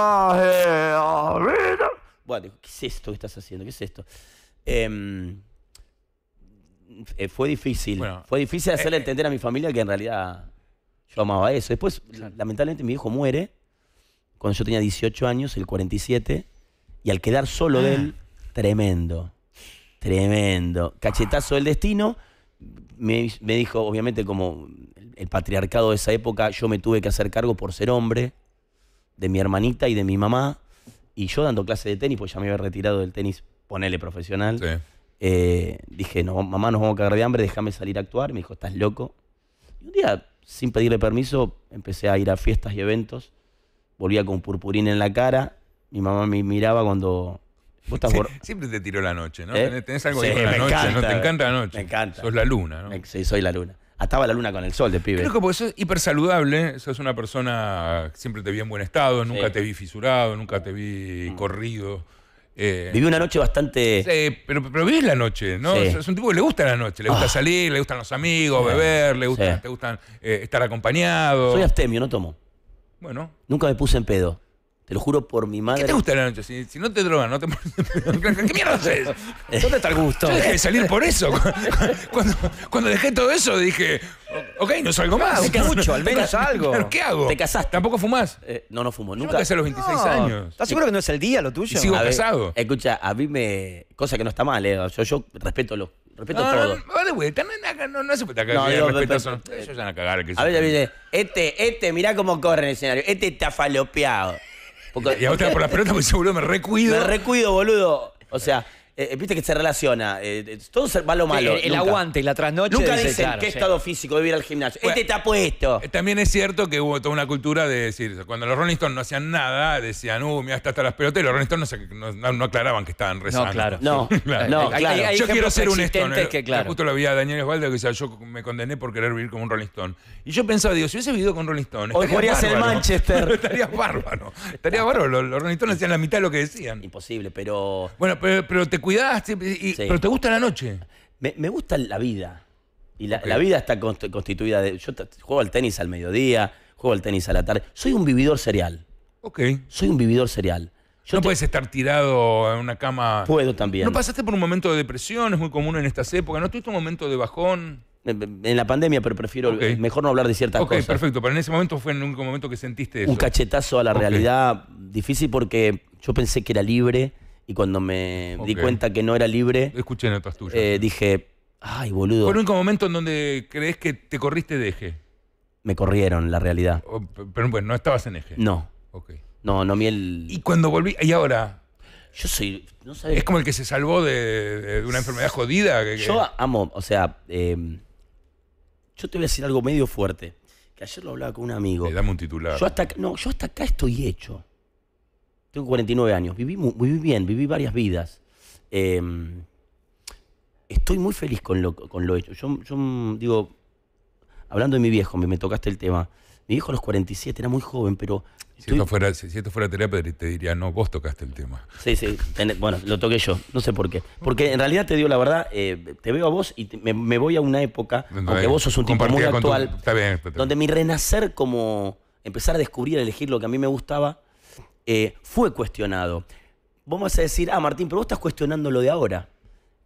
Bueno, ¿qué es esto que estás haciendo? ¿Qué es esto? Em, eh, fue difícil. fue difícil hacerle eh, entender a mi familia que en realidad yo amaba eso. Después, lamentablemente, mi hijo muere cuando yo tenía 18 años, el 47, y al quedar solo de ah. él, tremendo. Tremendo. Cachetazo del destino. Me, dijo, obviamente, como el patriarcado de esa época, yo me tuve que hacer cargo por ser hombre de mi hermanita y de mi mamá. Y yo dando clase de tenis, pues ya me había retirado del tenis, ponele profesional. Eh, dije, no, mamá, nos vamos a cagar de hambre, déjame salir a actuar. Me dijo, estás loco. Y un día, sin pedirle permiso, empecé a ir a fiestas y eventos. Volvía con purpurín en la cara. Mi mamá me miraba cuando Siempre te tiró la noche, ¿no? ¿Eh? Tenés algo la noche, ¿no? Te encanta la noche. Me encanta. Sos la luna, ¿no? Sí, soy la luna. Ataba la luna con el sol de pibe. Creo que porque sos hiper saludable, sos una persona, que siempre te vi en buen estado, nunca te vi fisurado, nunca te vi mm. corrido. Eh. Viví una noche bastante. Sí, pero, vivís la noche, ¿no? Es un tipo que le gusta la noche, le gusta ah. salir, le gustan los amigos, beber, le gusta te gustan eh, estar acompañado. Soy abstemio, no tomo. Bueno. Nunca me puse en pedo. Te lo juro por mi madre. ¿Qué te gusta la noche? Si, no te drogan, no te. ¿Qué mierda haces? ¿Dónde está el gusto? Yo dejé de salir por eso. Cuando, cuando dejé todo eso dije, ok, no salgo más. que mucho, al menos algo. ¿Qué hago? Te casaste. ¿Tampoco fumás? Eh, no, no fumo. Nunca. Yo que a los 26 años. ¿Estás seguro que no es el día lo tuyo? sigo casado. Escucha, a mí me. Cosa que no está mal, eh. Yo, respeto lo, respeto No, todo. no, no, no No, no, no, no hace no, No, No, no no, no, Ellos van a cagar. que A ver, no, no, este, este, mirá cómo corre en el escenario. Este está falopeado y a otra, por la pelota muy seguro me recuido. Me recuido, boludo. O sea, eh, eh, viste que se relaciona. Eh, todo va lo malo. el, aguante y la trasnoche. Nunca dicen qué estado físico debe ir al gimnasio. Este este está puesto. También es cierto que hubo toda una cultura de decir, cuando los Rolling Stones no hacían nada, decían, uh, mira, hasta las pelotas, y los Rolling Stones no, no, aclaraban que estaban rezando. No, claro. No, claro. yo quiero ser un Stone. Justo lo vi a Daniel Osvaldo que decía, yo me condené por querer vivir como un Rolling Stone. Y yo pensaba, digo, si hubiese vivido con Rolling Stone. Hoy podría ser Manchester. estaría bárbaro. Estaría bárbaro. Los, Rolling Stones hacían la mitad de lo que decían. Imposible, pero. Bueno, pero, pero te Cuidaste, y- pero te gusta la noche. Me, gusta la vida. Y la, vida está constituida de. Yo juego al tenis al mediodía, juego al tenis a la tarde. Soy un vividor serial. Ok. Soy un vividor serial. no puedes estar tirado en una cama. puedo también. ¿No pasaste por un momento de depresión? Es muy común en estas épocas. ¿No tuviste un momento de bajón? En la pandemia, pero prefiero. Mejor no hablar de ciertas ok, perfecto. Pero en ese momento fue el único momento que sentiste eso. Un cachetazo a la realidad difícil porque yo pensé que era libre. Y cuando me di cuenta que no era libre, escuché notas tuyas. Eh, dije, ay, boludo. ¿Fue el único momento en donde crees que te corriste de eje? Me corrieron, la realidad. Oh, pero bueno, no estabas en eje. No. Ok. No, no miel. Y cuando volví, y ahora, yo soy. No sabes. Es como el que se salvó de, una enfermedad jodida. Yo amo, o sea. Em, yo te voy a decir algo medio fuerte. Que ayer lo hablaba con un amigo. Le dame un titular. Yo hasta, no, yo hasta acá estoy hecho. Tengo 49 años, viví, muy bien, viví varias vidas. Em, estoy muy feliz con lo, con lo hecho. Yo, digo, hablando de mi viejo, me, tocaste el tema. Mi viejo a los 47 era muy joven, pero... Si, esto, fuera, si, terapia, te diría, no, vos tocaste el tema. Sí, sí, bueno, lo toqué yo, no sé por qué. Porque en realidad te digo la verdad, eh, te veo a vos y me, voy a una época, aunque eh, vos sos un tipo muy actual, donde mi renacer como empezar a descubrir, elegir lo que a mí me gustaba, eh, fue cuestionado. Vamos a decir, ah, Martín, pero vos estás cuestionando lo de ahora.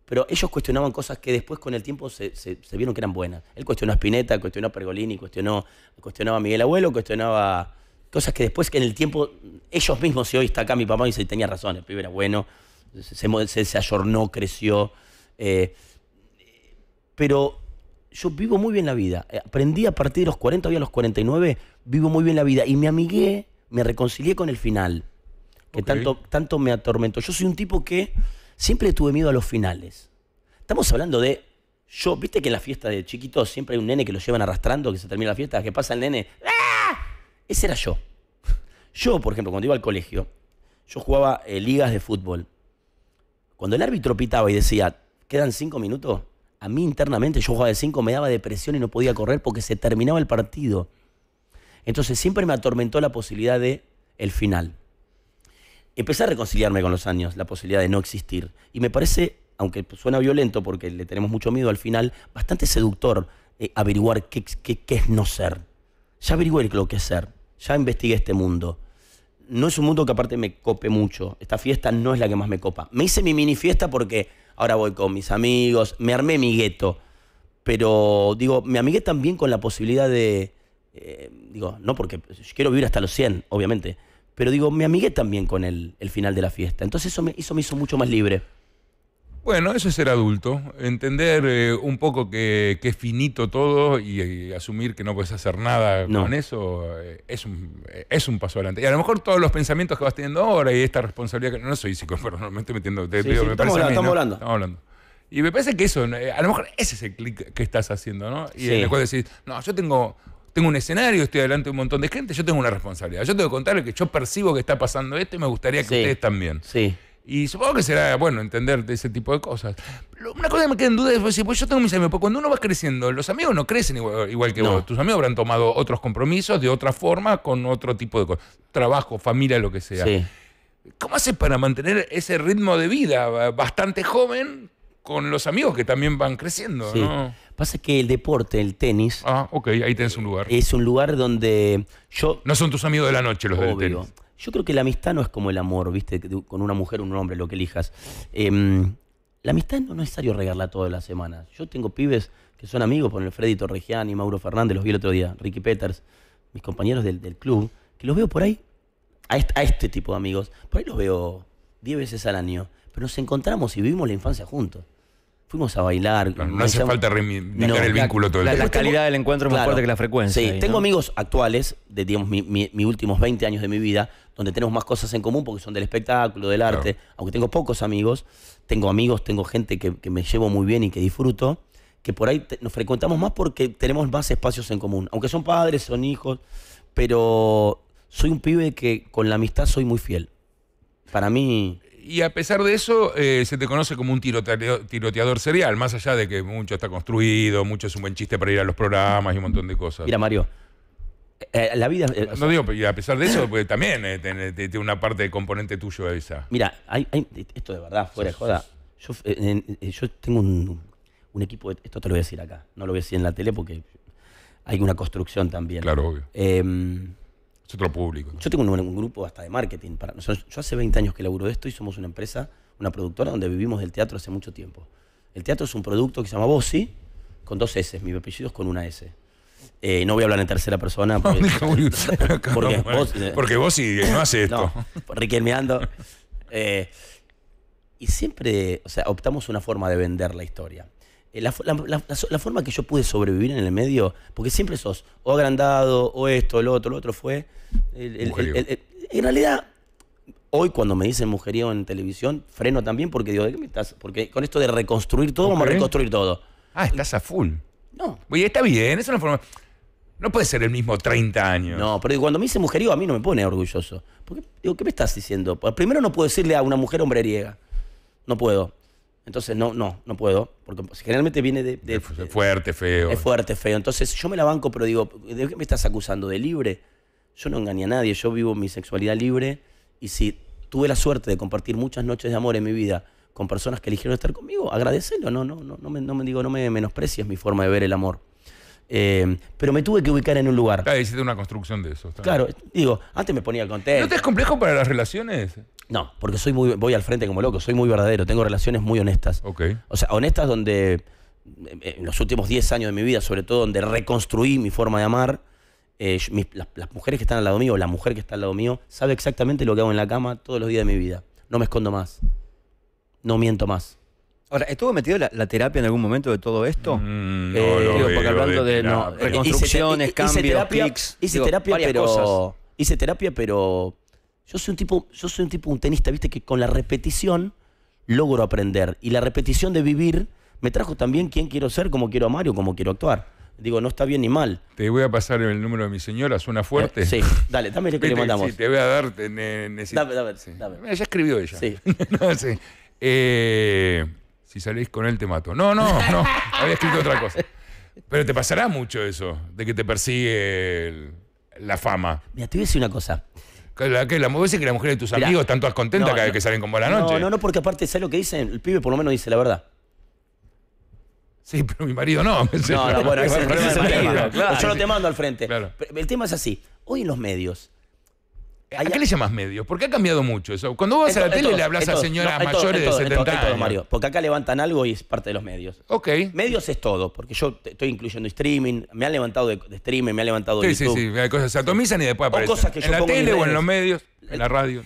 Pero ellos cuestionaban cosas que después con el tiempo se, vieron que eran buenas. Él cuestionó a Spinetta, cuestionó a Pergolini, cuestionó, cuestionaba a Miguel Abuelo, cuestionaba cosas que después que en el tiempo ellos mismos, si hoy está acá mi papá, dice, tenía razón, el pibe era bueno, se, se, ayornó, creció. Eh". pero yo vivo muy bien la vida. Eh, aprendí a partir de los 40, había los 49, vivo muy bien la vida. Y me amigué me reconcilié con el final, que tanto, tanto me atormentó. Yo soy un tipo que siempre tuve miedo a los finales. Estamos hablando de yo, viste que en la fiesta de chiquitos siempre hay un nene que lo llevan arrastrando, que se termina la fiesta, que pasa el nene. ¡Ah! Ese era yo. Yo, por ejemplo, cuando iba al colegio, yo jugaba eh, ligas de fútbol. Cuando el árbitro pitaba y decía, quedan cinco minutos, a mí internamente yo jugaba de cinco, me daba depresión y no podía correr porque se terminaba el partido. Entonces siempre me atormentó la posibilidad de el final. Empecé a reconciliarme con los años, la posibilidad de no existir. Y me parece, aunque suena violento porque le tenemos mucho miedo al final, bastante seductor eh, averiguar qué, es no ser. Ya averigué lo que es ser, ya investigué este mundo no es un mundo que aparte me cope mucho. Esta fiesta no es la que más me copa. Me hice mi mini fiesta porque ahora voy con mis amigos, me armé mi gueto. Pero digo, me amigué también con la posibilidad de, eh, digo, no porque quiero vivir hasta los 100, obviamente, pero digo, me amigué también con el, final de la fiesta. Entonces eso me, me hizo mucho más libre. Bueno, eso es ser adulto, entender eh, un poco que, es finito todo y, asumir que no puedes hacer nada con eso eh, es, un, paso adelante. Y a lo mejor todos los pensamientos que vas teniendo ahora y esta responsabilidad, que no soy psicólogo, pero me estoy metiendo, te, sí, estamos, hablando, estamos hablando. Y me parece que eso, a lo mejor ese es el clic que estás haciendo, ¿no? Y después decís, no, yo tengo tengo un escenario, estoy delante de un montón de gente, yo tengo una responsabilidad. Yo tengo que contarle que yo percibo que está pasando esto y me gustaría que ustedes también. Sí. Y supongo que será, bueno, entender ese tipo de cosas. una cosa que me queda en duda es, pues yo tengo mis amigos, porque cuando uno va creciendo, los amigos no crecen igual, que vos. Tus amigos habrán tomado otros compromisos de otra forma, con otro tipo de cosas. Trabajo, familia, lo que sea. Sí. ¿Cómo haces para mantener ese ritmo de vida bastante joven con los amigos que también van creciendo? Sí. Pasa que el deporte, el tenis. Ah, ok, ahí tenés un lugar. Es un lugar donde yo. No son tus amigos de la noche los del tenis. Yo creo que la amistad no es como el amor, ¿viste? Con una mujer, un hombre, lo que elijas. Em, la amistad no es necesario regarla todas las semanas. Yo tengo pibes que son amigos, por ejemplo, Freddy Torregiani, Mauro Fernández, los vi el otro día, Ricky Peters, mis compañeros del, club, que los veo por ahí, a este, este tipo de amigos, por ahí los veo 10 veces al año, pero nos encontramos y vivimos la infancia juntos. Fuimos a bailar. no hace falta reivindicar el vínculo todo el la, La calidad del encuentro es más fuerte que la frecuencia. Sí, tengo amigos actuales, de digamos, mis últimos 20 años de mi vida, donde tenemos más cosas en común porque son del espectáculo, del arte. Aunque tengo pocos amigos, tengo amigos, tengo gente que, me llevo muy bien y que disfruto que por ahí nos frecuentamos más porque tenemos más espacios en común. Aunque son padres, son hijos, pero soy un pibe que con la amistad soy muy fiel. Para mí, y a pesar de eso, eh, se te conoce como un tiroteador, serial, más allá de que mucho está construido, mucho es un buen chiste para ir a los programas y un montón de cosas. Mira, Mario, eh, la vida. Eh, no digo, y a pesar de eso, pues, también tiene, una parte de componente tuyo esa. Mira, esto de verdad, fuera de joda. Yo, tengo un, un, equipo, esto te lo voy a decir acá, no lo voy a decir en la tele porque hay una construcción también. Claro, obvio. Em, otro público. Yo tengo un, grupo hasta de marketing. yo hace 20 años que laburo esto y somos una empresa, una productora donde vivimos del teatro hace mucho tiempo. El teatro es un producto que se llama Bossi, con dos S, mi apellido es con una S. Eh, no voy a hablar en tercera persona porque, porque, no hace esto. riquelmeando. y siempre, o sea, optamos una forma de vender la historia. Eh, la, forma que yo pude sobrevivir en el medio, porque siempre sos o agrandado, o esto, o lo otro, lo otro fue. en realidad, hoy cuando me dicen mujerío en televisión, freno también porque digo, ¿de qué me estás? Porque con esto de reconstruir todo, vamos a reconstruir todo. Ah, estás a full. No. Oye, está bien, es una forma. No puede ser el mismo 30 años. No, pero cuando me dice mujerío, a mí no me pone orgulloso. Porque digo, ¿qué me estás diciendo? Primero no puedo decirle a una mujer hombre griega. No puedo. Entonces no, no, no puedo, porque generalmente viene de... fuerte, feo. Es fuerte, feo. Entonces yo me la banco, pero digo, ¿de qué me estás acusando? ¿De libre? Yo no engañé a nadie, yo vivo mi sexualidad libre y si tuve la suerte de compartir muchas noches de amor en mi vida con personas que eligieron estar conmigo, agradecelo, no, no, no, no me, no me digo, no me menosprecies mi forma de ver el amor. Eh, pero me tuve que ubicar en un lugar. Claro, hiciste una construcción de eso. claro, digo, antes me ponía contento. ¿No te es complejo para las relaciones? No, porque soy muy, voy al frente como loco, soy muy verdadero, tengo relaciones muy honestas. Ok. O sea, honestas donde eh, en los últimos 10 años de mi vida, sobre todo donde reconstruí mi forma de amar, eh, las, las, mujeres que están al lado mío, la mujer que está al lado mío, sabe exactamente lo que hago en la cama todos los días de mi vida. No me escondo más. No miento más. Ahora, ¿estuvo metido la, la, terapia en algún momento de todo esto? Mm, no, eh, porque hablando de, eh, no, eh, reconstrucciones, cambios, hice terapia, hice terapia pero, Hice terapia, pero yo soy un tipo, yo soy un tipo, un tenista, viste, que con la repetición logro aprender. Y la repetición de vivir me trajo también quién quiero ser, cómo quiero amar o cómo quiero actuar. Digo, no está bien ni mal. Te voy a pasar el número de mi señora, suena fuerte. sí, dale, dame el que le mandamos. Sí, te voy a dar, necesito. Dame, dame, Ya escribió ella. Sí. sí. Eh, si salís con él te mato. No, no, no, había escrito otra cosa. Pero te pasará mucho eso, de que te persigue la fama. Mira, te voy a decir una cosa. Que La, que la, que las mujeres de tus amigos están todas contentas cada vez que salen con vos a la noche. No, no, no, porque aparte, ¿sabes lo que dicen? El pibe por lo menos dice la verdad. Sí, pero mi marido no. No, no, bueno, es el Yo no te mando al frente. El tema es así. Hoy en los medios ¿A qué le llamas medios? Porque ha cambiado mucho eso. Cuando vos vas a la tele le hablas a señoras mayores de 70 años. Mario, porque acá levantan algo y es parte de los medios. Ok. Medios es todo, porque yo estoy incluyendo streaming, me han levantado de, streaming, me han levantado de YouTube. Sí, sí, sí, hay cosas que se atomizan y después aparecen. en la tele o en los medios, en la eh, radio.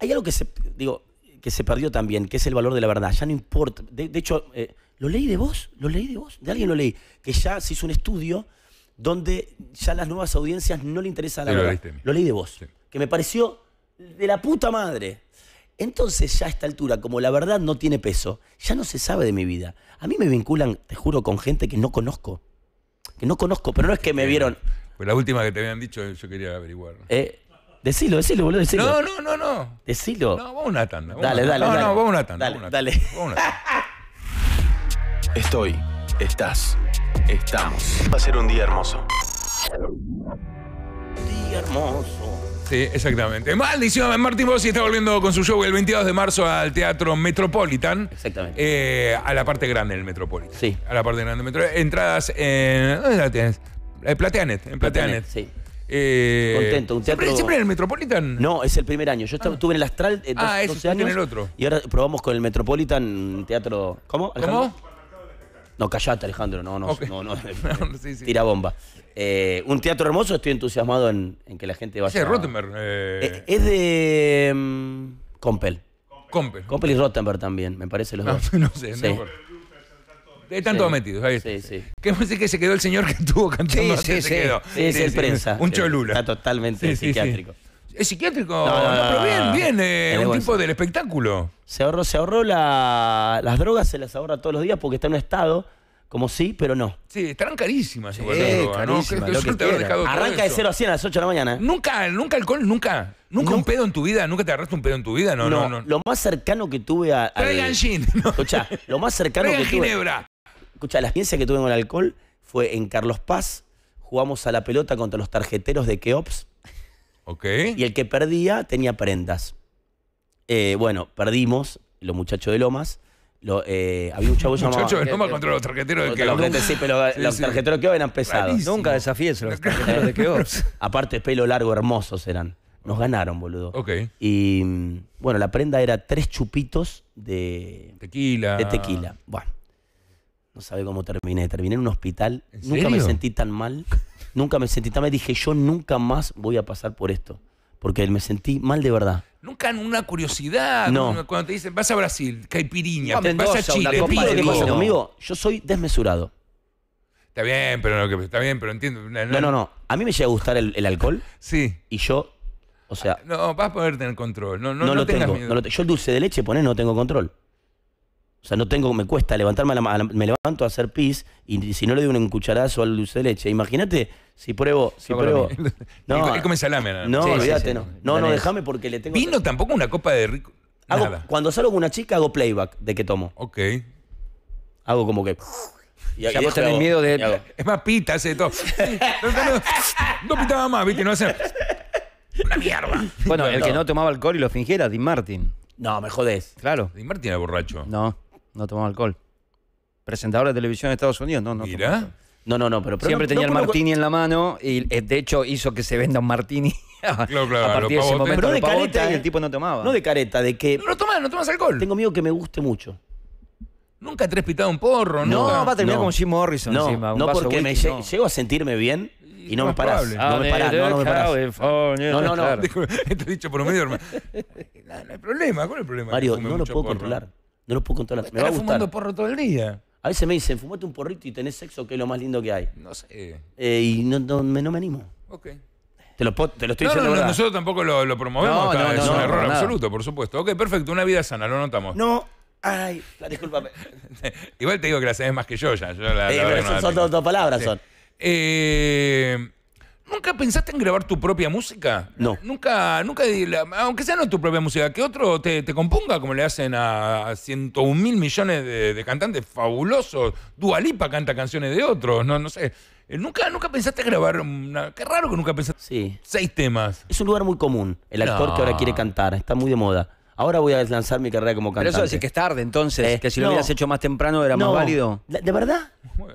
Hay algo que se, digo, que se perdió también, que es el valor de la verdad. Ya no importa. De, hecho, eh, lo leí de vos, lo leí de vos, de alguien lo leí, que ya se hizo un estudio donde ya las nuevas audiencias no le interesan la verdad. Lo, leí de vos que me pareció de la puta madre. Entonces ya a esta altura, como la verdad no tiene peso, ya no se sabe de mi vida. A mí me vinculan, te juro, con gente que no conozco. Que no conozco, pero no es que me vieron... Pues la última que te habían dicho yo quería averiguar. Eh, decilo, decilo, boludo, No, no, no, no. Decilo. No, vamos a una tanda. dale, dale. No, no, vamos a una tanda. Dale, dale. Estoy, estás, estamos. Va a ser un día hermoso. Día hermoso. Sí, exactamente. Maldición, Martín Bossi está volviendo con su show el 22 de marzo al Teatro Metropolitan. Exactamente. Eh, a la parte grande del Metropolitan. Sí. A la parte grande del Metropolitan. Entradas en... ¿Dónde la tienes? En Plateanet. En Plateanet, sí. Eh, Contento, un teatro. ¿Siempre, ¿Siempre, en el Metropolitan? No, es el primer año. Yo ah. estuve en el Astral eh, ah, eso en el otro. Y ahora probamos con el Metropolitan Teatro. ¿Cómo? ¿Cómo? No, callate, Alejandro. No, no, no, no, no, no sí, sí. Tira bomba. Eh, un teatro hermoso, estoy entusiasmado en, que la gente vaya. Sí, Rottenberg. Eh. eh... Es, de. Mm, Compel. Compel. Compel y Rottenberg también, me parece los ah, dos. no sé, Están todos metidos, ahí Sí, sí. ¿Qué música que se quedó el señor que estuvo cantando? Sí, sí, se quedó. sí. es el prensa. Un cholula. Está totalmente psiquiátrico. ¿Es psiquiátrico? No, pero bien, bien, eh, un tipo del espectáculo. Se ahorró, se ahorró la, las drogas, se las ahorra todos los días porque está en un estado como sí, pero no. Sí, estarán carísimas. Sí, carísimas, Arranca de 0 a 100 a las 8 de la mañana. ¿eh? Nunca, nunca alcohol, nunca. Nunca un pedo en tu vida, nunca te agarraste un pedo en tu vida, no, no. no, Lo más cercano que tuve a. Traigan gin. Escucha, lo más cercano que tuve. Ginebra. Escucha, la experiencia que tuve con el alcohol fue en Carlos Paz. Jugamos a la pelota contra los tarjeteros de Keops. Ok. Y el que perdía tenía prendas. Eh, bueno, perdimos, los muchachos de Lomas. Eh, había un chavo llamado. no me los tarjeteros de Keogh Los, sí, pero eran pesados. Nunca desafíes los tarjeteros de Keogh Aparte, pelo largo, hermosos eran. Nos ganaron, boludo. Y mm, bueno, la prenda era tres chupitos de. Tequila. tequila. Bueno. No sabe cómo terminé. Terminé en un hospital. nunca me sentí tan mal. Nunca me sentí tan mal. Dije, yo nunca más voy a pasar por esto porque me sentí mal de verdad. Nunca en una curiosidad. Cuando te dicen, vas a Brasil, caipirinha, vas a Chile, ¿Qué pasa conmigo? Yo soy desmesurado. Está bien, pero, no, está bien, pero entiendo. No, no, no. A mí me llega a gustar el, alcohol. Sí. Y yo, o sea. No, vas a poder tener control. No, lo tengo. yo el dulce de leche, poné, no tengo control. O sea, no tengo, me cuesta levantarme la, mano, me levanto a hacer pis y si no le doy un cucharazo al dulce de leche. Imagínate si pruebo, si pruebo. No, No, no no. No, déjame porque le tengo. Vino tampoco una copa de rico. Nada. Cuando salgo con una chica hago playback de que tomo. Ok. Hago como que. ya vos tenés miedo de. Es más, pita, hace de todo. no, pitaba más, viste, no hace. Una mierda. Bueno, el que no tomaba alcohol y lo fingiera, Dean Martin. No, me jodés. Claro. Dean Martin era borracho. No. No tomaba alcohol. Presentador de televisión de Estados Unidos, no, no. Mira. No, no, no, pero, siempre tenía el martini en la mano y eh, de hecho hizo que se venda un martini a, claro, claro, a partir de ese momento. Pero de careta, el eh. tipo no tomaba. No de careta, de que... No, tomas, no tomas alcohol. Tengo miedo que me guste mucho. Nunca he has pitado un porro, ¿no? No, va a terminar con Jim Morrison no, no, porque me llego a sentirme bien y no me parás. No me parás, no, no me parás. No, no, no. He dicho por medio, hermano. no, hay problema, ¿cuál es el problema? Mario, no lo puedo controlar. No lo puedo controlar. Me va a gustar. fumando porro todo el día. A veces me dicen, fumate un porrito y tenés sexo, que es lo más lindo que hay. No sé. Eh, y no, me, no me animo. Ok. Te lo, te lo, estoy diciendo. No, nosotros tampoco lo, lo promovemos. es un error absoluto, por supuesto. Ok, perfecto. Una vida sana, lo notamos. No. Ay, la disculpa Igual te digo que la sabes más que yo ya. Yo la, eh, pero son, dos, palabras. Son. Eh, ¿Nunca pensaste en grabar tu propia música? No. Nunca, nunca, aunque sea no tu propia música, que otro te, componga, como le hacen a 101 mil millones de, cantantes fabulosos. Dualipa canta canciones de otros, no, no sé. Eh, ¿Nunca, nunca pensaste grabar una... Qué raro que nunca pensaste. Sí. Seis temas. Es un lugar muy común, el actor que ahora quiere cantar, está muy de moda. Ahora voy a lanzar mi carrera como cantante. Pero eso decir que es tarde, entonces, eh, que si lo hubieras hecho más temprano era más válido. ¿De verdad?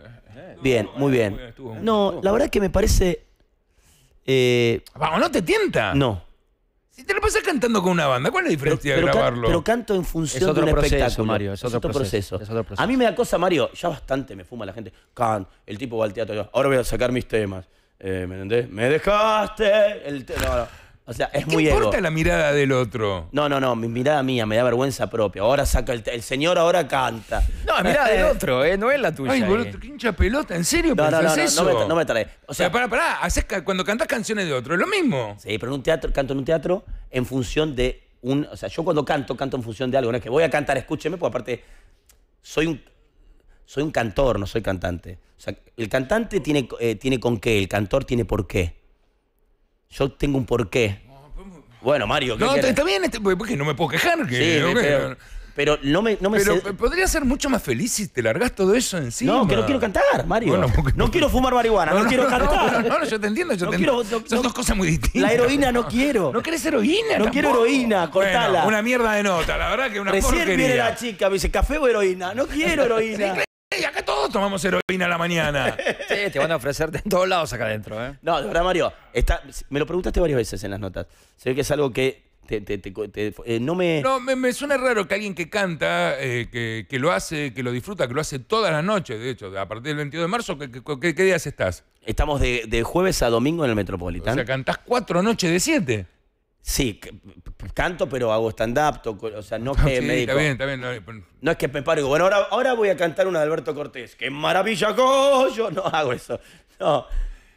Bien, muy bien. No, la verdad que me parece eh, Vamos, no te tienta. No. Si te lo pasas cantando con una banda, ¿cuál es la diferencia de grabarlo? pero canto en función de un espectáculo. Mario, es, otro, proceso. Es otro proceso. A mí me da Mario, ya bastante me fuma la gente. Can, el tipo va al teatro, ahora voy a sacar mis temas. Eh, ¿Me entendés? Me dejaste. El tema. O sea, es ¿Qué importa la mirada del otro? No, no, no, mi mirada mía, me da vergüenza propia. Ahora saca el, señor, ahora canta. No, la mirada del otro, eh, no es la tuya. Ay, boludo, eh. qué hincha pelota, ¿en serio no, no, no, eso? No, me, no O sea, pará, pará, cuando cantas canciones de otro, es lo mismo. Sí, pero en un teatro, canto en un teatro en función de un. O sea, yo cuando canto, canto en función de algo. No es que voy a cantar, escúcheme, porque aparte soy un, soy un cantor, no soy cantante. O sea, el cantante tiene, eh, tiene con qué, el cantor tiene por qué. Yo tengo un porqué. Bueno, Mario, ¿qué No, está bien, porque no me puedo quejar. que- pero, no me, no me Pero podría ser mucho más feliz si te largas todo eso encima. No, que no quiero cantar, Mario. no quiero fumar marihuana, no, quiero cantar. No, no, yo te entiendo, yo No te entiendo. Son dos cosas muy distintas. La heroína no quiero. ¿No querés heroína? No quiero heroína, cortala. una mierda de nota, la verdad que una Recién viene la chica, me dice, café o heroína. No quiero heroína. Y acá todos tomamos heroína a la mañana. Sí, te van a ofrecerte en todos lados acá adentro, ¿eh? No, de verdad, Mario, me lo preguntaste varias veces en las notas. Se ve que es algo que eh, no me... No, me, suena raro que alguien que canta, eh, que, lo hace, que lo disfruta, que lo hace todas las noches, de hecho, a partir del 22 de marzo, ¿qué, días estás? Estamos de, jueves a domingo en el O sea, cantás cuatro noches de siete. Sí, canto, pero hago stand-up, o sea, no que sí, no, es que me paro y bueno, ahora, ahora voy a cantar una de Alberto Cortés. ¡Qué maravilla, yo No hago eso. No.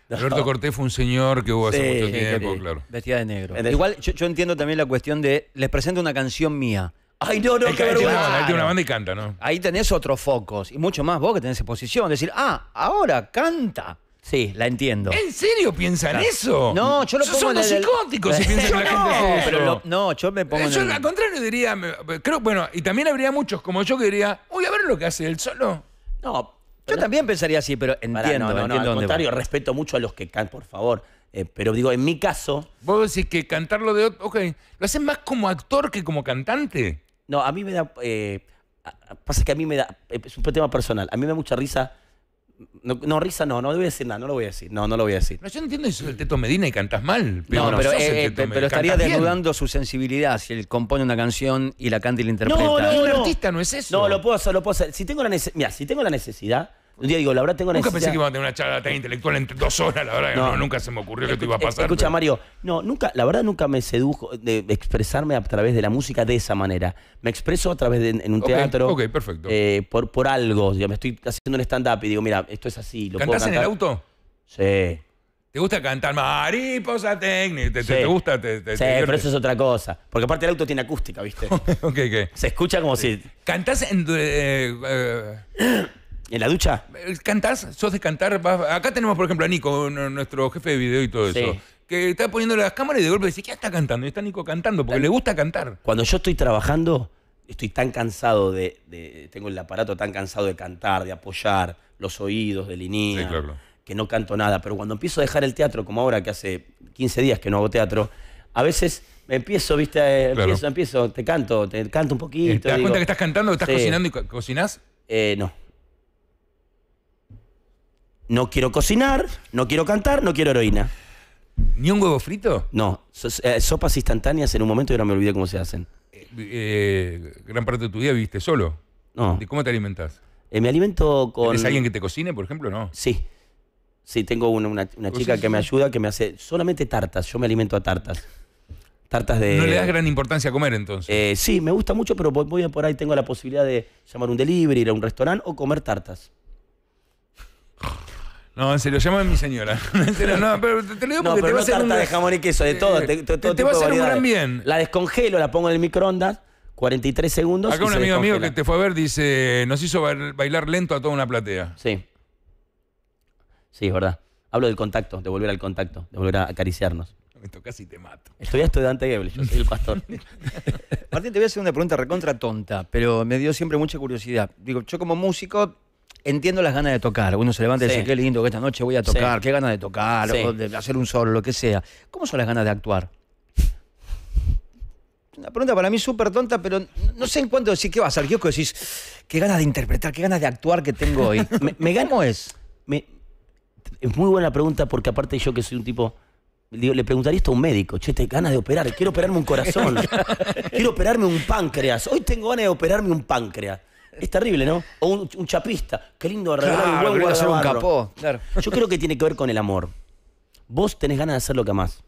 Alberto Cortés fue un señor que hubo hace mucho tiempo, claro. Vestida de negro. Igual yo, entiendo también la cuestión de, les presento una canción mía. Ay, no, no, que qué vergüenza. Ahí tiene una banda y canta, ¿no? Ahí tenés otros focos, y mucho más vos que tenés posición, decir, ah, ahora canta. Sí, la entiendo. ¿En serio piensan eso? No, yo lo pongo Son psicóticos si piensan la gente No, pero no, yo me pongo Yo al contrario diría, creo, bueno, y también habría muchos como yo que diría, uy, a ver lo que hace él solo. No, Yo también pensaría así, pero entiendo, no, al respeto mucho a los que cantan, por favor. Eh, pero digo, en mi caso, Vos decís que cantarlo de otro, ok, lo hacen más como actor que como cantante. no, a mí me da. Eh, pasa que a mí me da. Eh, es un tema personal. A mí me da mucha risa no, risa no, no voy a decir nada, no lo voy a decir. No, no lo voy a decir. No, yo no entiendo eso del Teto Medina y cantas mal. Pero no, pero, eh, eh, estaría desnudando su sensibilidad si él compone una canción y la canta y la interpreta. No, no, artista no es eso. No, lo puedo hacer, lo puedo hacer. Si tengo la, si tengo la necesidad, un día digo, la verdad tengo una necesidad. Nunca pensé que iba a tener una charla tan intelectual En dos horas, la verdad. No, nunca se me ocurrió que te iba a pasar. Escucha, Mario, no, nunca, la verdad nunca me sedujo de expresarme a través de la música de esa manera. Me expreso a través de en un teatro. perfecto. Eh, por, por algo. yo me estoy haciendo un stand-up y digo, mira, esto es así. ¿lo ¿Cantás en el auto? Sí. ¿Te gusta cantar mariposa técnica? ¿Te, gusta? sí, pero eso es otra cosa. Porque aparte el auto tiene acústica, ¿viste? ok, ok. Se escucha como eh, si. ¿Cantás en. Eh, ¿En la ducha? Eh, ¿Cantás? ¿Sos de cantar? Acá tenemos, por ejemplo, a Nico, nuestro jefe de video y todo eso. Que está poniendo las cámaras y de golpe dice, ¿qué está cantando? Y está Nico cantando, porque le gusta cantar. Cuando yo estoy trabajando, estoy tan cansado de, Tengo el aparato tan cansado de cantar, de apoyar los oídos, de línea. Que no canto nada. Pero cuando empiezo a dejar el teatro, como ahora que hace 15 días que no hago teatro, a veces empiezo, viste, eh, empiezo, empiezo, te canto, te canto un poquito. ¿Te das cuenta que estás cantando, que estás cocinando y cocinás? Eh, no no quiero cocinar, no quiero cantar, no quiero heroína. ¿Ni un huevo frito? No, eh, sopas instantáneas en un momento y no me olvidé cómo se hacen. Eh, eh, gran parte de tu vida viviste solo. No. ¿Y cómo te alimentas? me alimento con... Es alguien que te cocine, por ejemplo? No. Sí. Sí, tengo una, chica que me ayuda, que me hace solamente tartas. Yo me alimento a tartas. Tartas de... no le das gran importancia a comer entonces. sí, me gusta mucho, pero voy, voy por ahí, tengo la posibilidad de llamar un delivery, ir a un restaurante o comer tartas. No, se lo a mi señora. no, pero te lo digo porque te va a hacer tarta de jamón y queso, de todo. te, La descongelo, la pongo en el microondas. 43 segundos. Acá un amigo mío que te fue a ver dice, nos hizo bailar lento a toda una platea. Sí. Sí, es verdad. Hablo del contacto, de volver al contacto, de volver a acariciarnos. Me casi y te mato. Estoy estudiante Goebbels, yo soy el pastor. Martín, te voy a hacer una pregunta recontra tonta, pero me dio siempre mucha curiosidad. Digo, yo como músico entiendo las ganas de tocar. Uno se levanta y dice, qué lindo, que esta noche voy a tocar, qué ganas de tocar, de hacer un solo, lo que sea. ¿Cómo son las ganas de actuar? Una pregunta para mí súper tonta, pero no sé en cuánto decir qué vas a ser. decís, qué ganas de interpretar, qué ganas de actuar que tengo hoy. ¿Me, gano es? Me, es muy buena pregunta porque aparte yo que soy un tipo... le preguntaría esto a un médico, che, te ganas de operar, quiero operarme un corazón, quiero operarme un páncreas, hoy tengo ganas de operarme un páncreas. Es terrible, ¿no? O un, chapista. Qué lindo arreglar un Yo creo que tiene que ver con el amor. Vos tenés ganas de hacer lo que amás.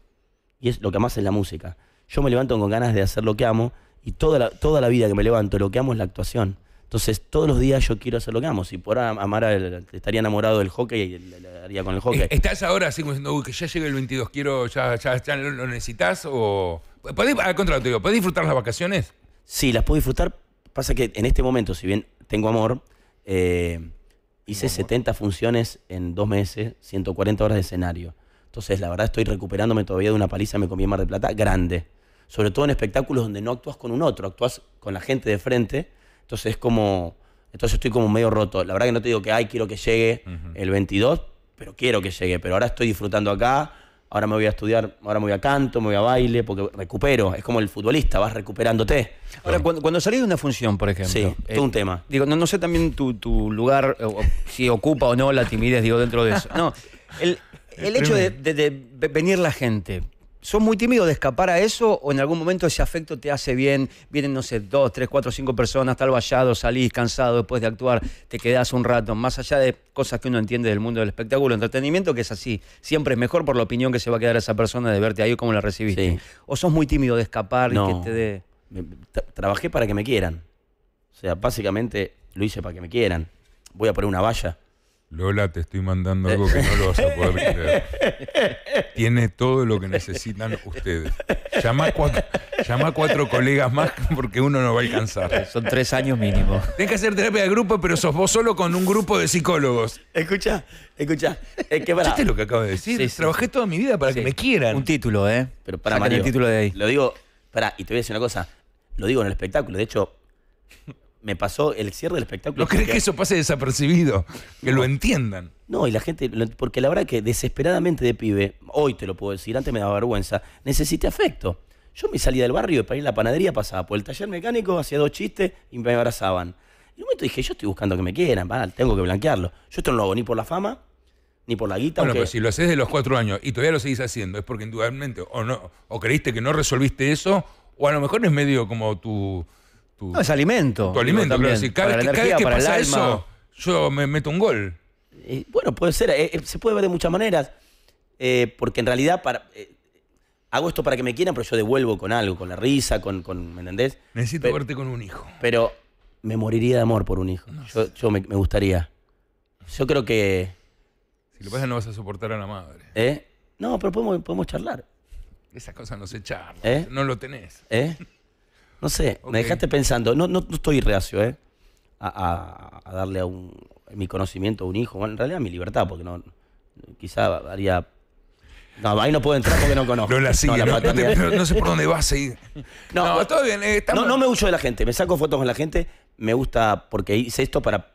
Y es lo que amás es la música. Yo me levanto con ganas de hacer lo que amo y toda la, toda la vida que me levanto, lo que amo es la actuación. Entonces, todos los días yo quiero hacer lo que amo. Si por amar, estaría enamorado del hockey, y haría con el eh, hockey. ¿Estás ahora así como diciendo, uy, que ya llegue el 22, quiero, ya, lo, necesitas? O... ¿Podés, al contrario, te digo, ¿podés disfrutar las vacaciones? Sí, las puedo disfrutar, Pasa que en este momento, si bien tengo amor, eh, hice 70 funciones en dos meses, 140 horas de escenario. Entonces, la verdad, estoy recuperándome todavía de una paliza, me comí en Mar de Plata, grande. Sobre todo en espectáculos donde no actúas con un otro, actúas con la gente de frente. Entonces, es como. Entonces, estoy como medio roto. La verdad que no te digo que, ay, quiero que llegue el 22, pero quiero que llegue. Pero ahora estoy disfrutando acá ahora me voy a estudiar, ahora me voy a canto, me voy a baile, porque recupero. Es como el futbolista, vas recuperándote. Ahora, cuando, cuando salís de una función, por ejemplo. Sí, es eh, un tema. Digo, no, sé también tu, lugar, si ocupa o no la timidez, digo, dentro de eso. No, el, hecho de venir la gente, ¿Sos muy tímido de escapar a eso o en algún momento ese afecto te hace bien? Vienen, no sé, dos, tres, cuatro, cinco personas, tal vallado, salís cansado después de actuar, te quedás un rato, más allá de cosas que uno entiende del mundo del espectáculo, entretenimiento que es así, siempre es mejor por la opinión que se va a quedar a esa persona de verte ahí cómo la recibiste. ¿O sos muy tímido de escapar y que te dé... Trabajé para que me quieran. O sea, básicamente lo hice para que me quieran. Voy a poner una valla Lola, te estoy mandando eh. algo que no lo vas a poder creer. Tiene todo lo que necesitan ustedes. Llama a cuatro, llama cuatro colegas más porque uno no va a alcanzar. Son tres años mínimo. Tienes que hacer terapia de grupo, pero sos vos solo con un grupo de psicólogos. Escucha, escucha. Es que lo que acabo de decir? Trabajé toda mi vida para que me quieran. Un título, ¿eh? Pero para el título de ahí. Lo digo, para, y te voy a decir una cosa. Lo digo en el espectáculo. De hecho, me pasó el cierre del espectáculo. ¿No crees que eso pase desapercibido? Que lo entiendan. No, y la gente, porque la verdad que desesperadamente de pibe, hoy te lo puedo decir, antes me daba vergüenza, necesité afecto. Yo me salí del barrio para ir a la panadería, pasaba por el taller mecánico, hacía dos chistes y me abrazaban. Y en un momento dije, yo estoy buscando que me quieran, ¿vale? tengo que blanquearlo. Yo esto no lo hago ni por la fama, ni por la guita. Bueno, pero si lo haces de los cuatro años y todavía lo seguís haciendo, es porque indudablemente o no, o creíste que no resolviste eso, o a lo mejor es medio como tu no, es alimento. Tu alimento, pero si cada, vez que pasa eso, yo me meto un gol. bueno, puede ser, eh, eh, se puede ver de muchas maneras, eh, porque en realidad hago esto para que me quieran, pero yo devuelvo con algo, con la risa, con, con ¿me entendés? Necesito verte con un hijo. Pero me moriría de amor por un hijo. Yo, me, gustaría. Yo creo que... Si lo pasa no vas a soportar a la madre. ¿Eh? No, pero podemos, charlar. Esas cosas no se charlan, no lo tenés. ¿Eh? No sé, me dejaste pensando. No, no, estoy reacio, ¿eh? A, a, darle a un, mi conocimiento a un hijo. Bueno, en realidad a mi libertad, porque no. Quizá haría. No, ahí no puedo entrar porque no conozco. No la sigue, no, no, sé por dónde vas a ir. No, todo bien. estamos... no, no eh, me gusta de la gente. Me saco fotos con la gente. Me gusta porque hice esto para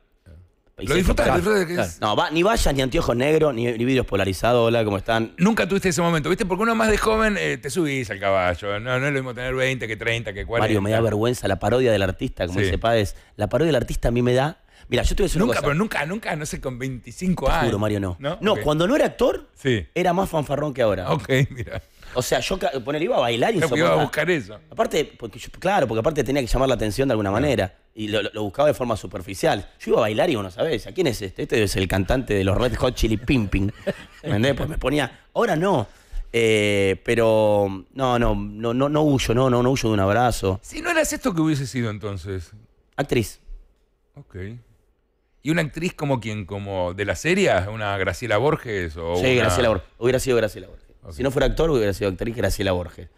lo disfrutas, No, ni vallas, ni anteojos negros, ni, vidrios polarizados, hola, ¿cómo están? Nunca tuviste ese momento, ¿viste? Porque uno más de joven eh, te subís al caballo. No, no es lo mismo tener 20 que 30, que 40. Mario, me da vergüenza la parodia del artista, como sepa, dice La parodia del artista a mí me da Mira, yo tuve voy a Nunca, pero nunca, nunca, no sé, con 25 años. Juro, Mario, no. No, cuando no era actor, era más fanfarrón que ahora. Ok, mira. O sea, yo poner, iba a bailar y Yo iba a buscar eso. Aparte, porque claro, porque aparte tenía que llamar la atención de alguna manera y lo, buscaba de forma superficial. Yo iba a bailar y uno, no ¿a quién es este? Este es el cantante de los Red Hot Chili Pimping. ¿Entendés? Pues me ponía, ahora no. Eh, pero no, no, no, no, no huyo, no, no, no huyo de un abrazo. Si no eras esto que hubiese sido entonces. Actriz. Ok. ¿Y una actriz como quien? ¿Como de la serie? ¿Una Graciela Borges? O sí, Graciela Borges. Hubiera sido Graciela Borges. Si no fuera actor, hubiera sido actriz Graciela Borges.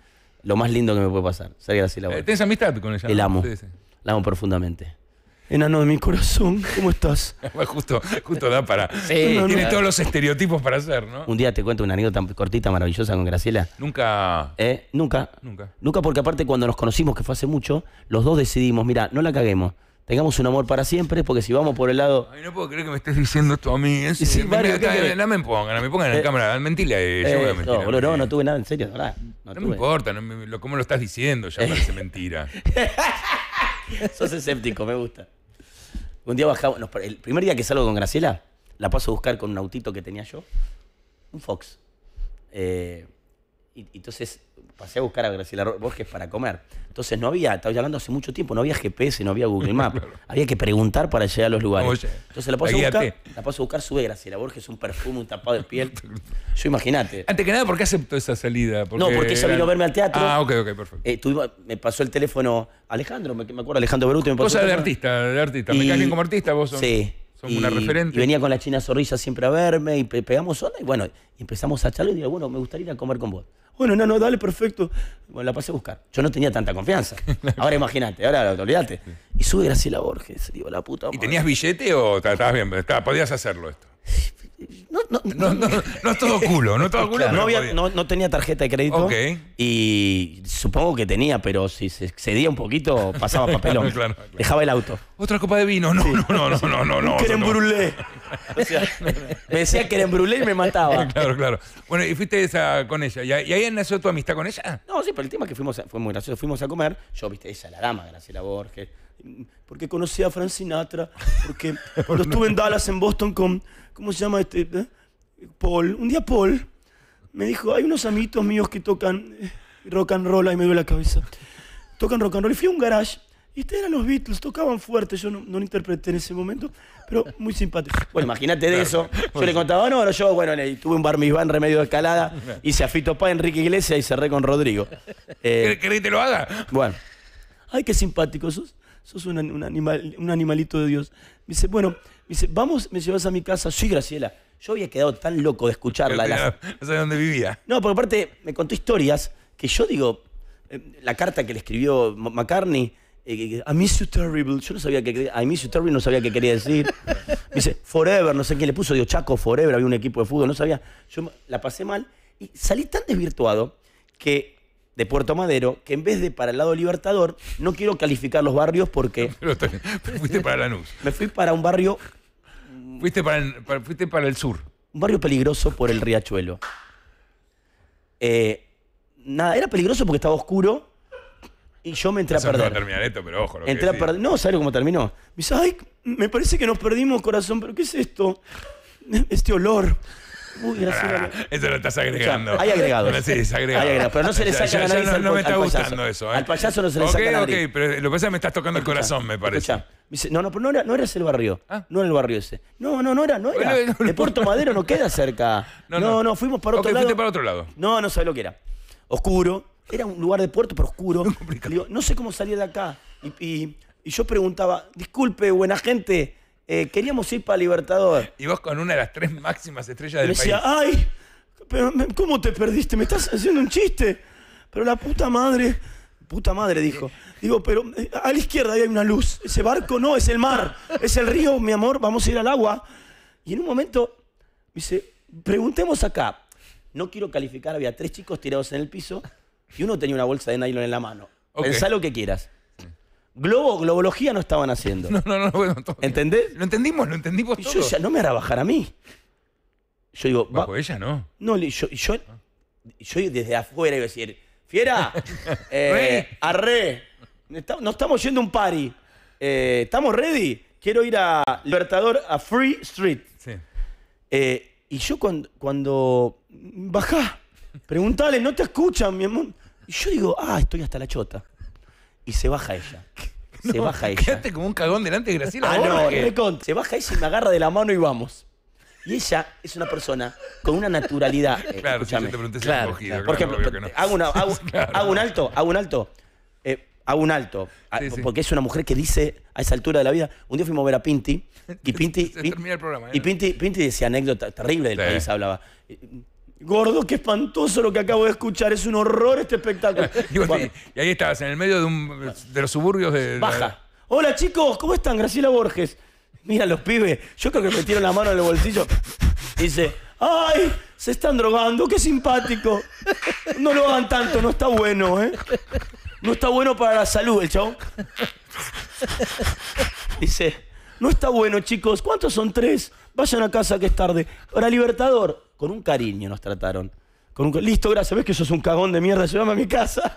Lo más lindo que me puede pasar, sería Graciela eh, Borges. ¿Tienes amistad con ella? El amo. La amo profundamente. Enano de mi corazón, ¿cómo estás? justo, justo da para. tiene todos los estereotipos para hacer, ¿no? Un día te cuento una anécdota cortita, maravillosa con Graciela. Nunca. ¿Eh? Nunca. Nunca. Nunca, porque aparte cuando nos conocimos, que fue hace mucho, los dos decidimos, mira, no la caguemos. Tengamos un amor para siempre, porque si vamos por el lado. Ay, no puedo creer que me estés diciendo esto a mí. ¿eh? me, no me pongan, me pongan en la eh, cámara. Mentile, eh, yo voy a mentir. No, no, tuve nada, en serio, No, no me importa, cómo lo estás diciendo, ya parece mentira. Sos escéptico, me gusta. Un día bajamos. el primer día que salgo con Graciela, la paso a buscar con un autito que tenía yo, un Fox. Eh, y entonces pasé a buscar a Graciela Borges para comer. Entonces no había, estaba hablando hace mucho tiempo, no había GPS, no había Google Maps. Había que preguntar para llegar a los lugares. Entonces la paso, a buscar, la paso a buscar, sube Graciela Borges, un perfume, un tapado de piel. Yo imagínate. Antes que nada, ¿por qué aceptó esa salida? no, porque ella vino a verme al teatro. Ah, ok, ok, perfecto. Eh, me pasó el teléfono Alejandro, me, me acuerdo, Alejandro Beruti. Me pasó Cosa de artista, de artista. Me caes bien como artista vos. Son... Sí y, una referente. venía con la china zorrilla siempre a verme y pegamos onda y bueno, empezamos a charlar y digo, bueno, me gustaría ir a comer con vos. Bueno, no, no, dale, perfecto. Bueno, la pasé a buscar. Yo no tenía tanta confianza. Ahora imagínate, ahora olvídate. Y sube la Borges, digo, la puta. ¿Y tenías billete o estabas bien? Podías hacerlo esto. No, no, no, no, es todo culo, no no, tenía tarjeta de crédito. Y supongo que tenía, pero si se excedía un poquito, pasaba papelón. Dejaba el auto. Otra copa de vino. No, no, no, no, no, no. Quieren no, me decía que era embrulé y me mataba. claro, claro. Bueno, y fuiste con ella. ¿Y ahí nació tu amistad con ella? No, sí, pero el tema es que fuimos a, fue muy gracioso. Fuimos a comer. Yo, viste, esa la dama, Graciela Borges. Porque conocí a Frank Sinatra. Porque cuando estuve en Dallas, en Boston, con. ¿Cómo se llama este? ¿Eh? Paul. Un día Paul me dijo: hay unos amitos míos que tocan eh, rock and roll. Ahí me dio la cabeza. Tocan rock and roll. Y fui a un garage y ustedes eran los Beatles, tocaban fuerte, yo no, lo interpreté en ese momento, pero muy simpático. Bueno, imagínate de eso. Yo le contaba, no, yo bueno, le- tuve un bar remedio de escalada, y se Fito para Enrique Iglesias y cerré con Rodrigo. Eh, ¿Querés que te lo haga? bueno, ay, qué simpático sos. un, animal, un animalito de Dios. dice, bueno, me dice, vamos, me llevas a mi casa. Sí, Graciela. Yo había quedado tan loco de escucharla. No sabía dónde vivía. No, porque aparte me contó historias que yo digo, eh, la carta que le escribió McCartney, eh, I miss you terrible. Yo no sabía que I miss you terrible, no sabía qué quería decir. dice, forever, no sé quién le puso, digo, Chaco, forever, había un equipo de fútbol, no sabía. Yo la pasé mal y salí tan desvirtuado que de Puerto Madero, que en vez de para el lado Libertador, no quiero calificar los barrios porque... fuiste para Lanús. Me fui para un barrio... Mm, fuiste para el, sur. Un barrio peligroso por el riachuelo. Eh, nada, era peligroso porque estaba oscuro y yo me entré a perder. No va a terminar esto, pero ojo. No, ¿sabes cómo terminó? Me dice, ay, me parece que nos perdimos, corazón, pero ¿qué es esto? Este olor. Uy, gracias. eso lo estás agregando. hay agregados. sí, hay agregados. Pero no se le saca la no, me está gustando eso. ¿eh? Al payaso no se le saca la nariz. Ok, pero lo que pasa es que me estás tocando el corazón, me parece. no, no, pero no era, ese el barrio. Ah. No era el barrio ese. No, no, no era, no era. de Puerto Madero no queda cerca. No, no, fuimos para otro lado. para otro lado. No, no sabía lo que era. Oscuro era un lugar de puerto, pero oscuro. no sé cómo salir de acá. Y, yo preguntaba, disculpe, buena gente, eh, queríamos ir para Libertador. Y vos con una de las tres máximas estrellas del me decía, ay, ¿cómo te perdiste? Me estás haciendo un chiste. Pero la puta madre, puta madre dijo. Digo, pero eh, a la izquierda ahí hay una luz. Ese barco no, es el mar, es el río, mi amor, vamos a ir al agua. Y en un momento dice, preguntemos acá. No quiero calificar, había tres chicos tirados en el piso y uno tenía una bolsa de nylon en la mano. Pensá lo que quieras. Globo, globología no estaban haciendo. No, no, no, bueno, ¿Entendés? Lo entendimos, lo entendimos todo. Yo ya no me hará bajar a mí. Yo digo, bajo pues ella no. No, yo, yo, yo, desde afuera iba a decir, fiera, eh, arre, no estamos yendo a un party, eh, estamos ready, quiero ir a Libertador, a Free Street. Sí. Eh, y yo cuando, cuando bajá, preguntale, no te escuchan, mi amor. Y yo digo, ah, estoy hasta la chota. Y se baja ella. Se baja ella. fíjate como un cagón delante de Graciela Ah, no, no, Se baja ella y me agarra de la mano y vamos. Y ella es una persona con una naturalidad. Eh, claro, si te Claro, claro, Por ejemplo, hago, hago- un alto, hago un alto. Eh, hago un alto. Ah, porque es una mujer que dice a esa altura de la vida. Un día fuimos a ver a Pinti. Y Pinti. el programa, ¿eh? Y Pinti, decía anécdota terrible del país, hablaba. Gordo, qué espantoso lo que acabo de escuchar, es un horror este espectáculo. y, ahí estabas, en el medio de, de los suburbios de. Baja. Hola chicos, ¿cómo están? Graciela Borges. Mira los pibes, yo creo que metieron la mano en los bolsillo. Dice, ¡ay! Se están drogando, qué simpático. No lo hagan tanto, no está bueno, ¿eh? No está bueno para la salud, el chabón. Dice, no está bueno, chicos. ¿Cuántos son tres? Vayan a casa que es tarde. Ahora, Libertador, con un cariño nos trataron. Con Listo, gracias, ves que sos un cagón de mierda, llévame a mi casa.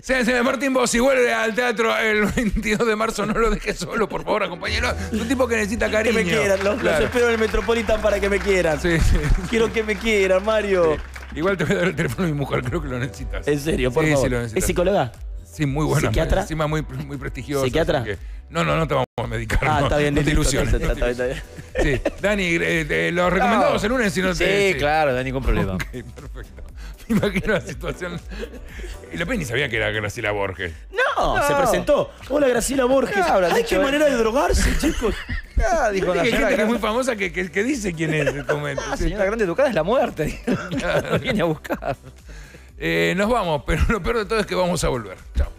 Señor Martín vos si vuelve al teatro el 22 de marzo, no lo dejes solo, por favor, compañero. Es un tipo que necesita cariño. Que me quieran, los, espero en el Metropolitan para que me quieran. Sí, sí. Quiero que me quieran, Mario. Igual te voy a dar el teléfono de mi mujer, creo que lo necesitas. En serio, por sí, favor. lo necesitas. ¿Es psicóloga? Sí, muy buena. ¿Psiquiatra? Encima muy, muy prestigioso. ¿Psiquiatra? no, no, no te vamos a medicar. Ah, está bien, no bien, Sí, Dani, eh, lo recomendamos el lunes si no sí, te. Sí, claro, Dani, con problema. Ok, perfecto. Me imagino la situación. Y López ni sabía que era Graciela Borges. No, se presentó. Hola, Graciela Borges. qué eh. manera de drogarse, chicos. Ah, dijo la gente que es muy famosa que, que, dice quién es el señora, La señora grande educada es la muerte. Viene a buscar. Eh, nos vamos, pero lo peor de todo es que vamos a volver. Chao.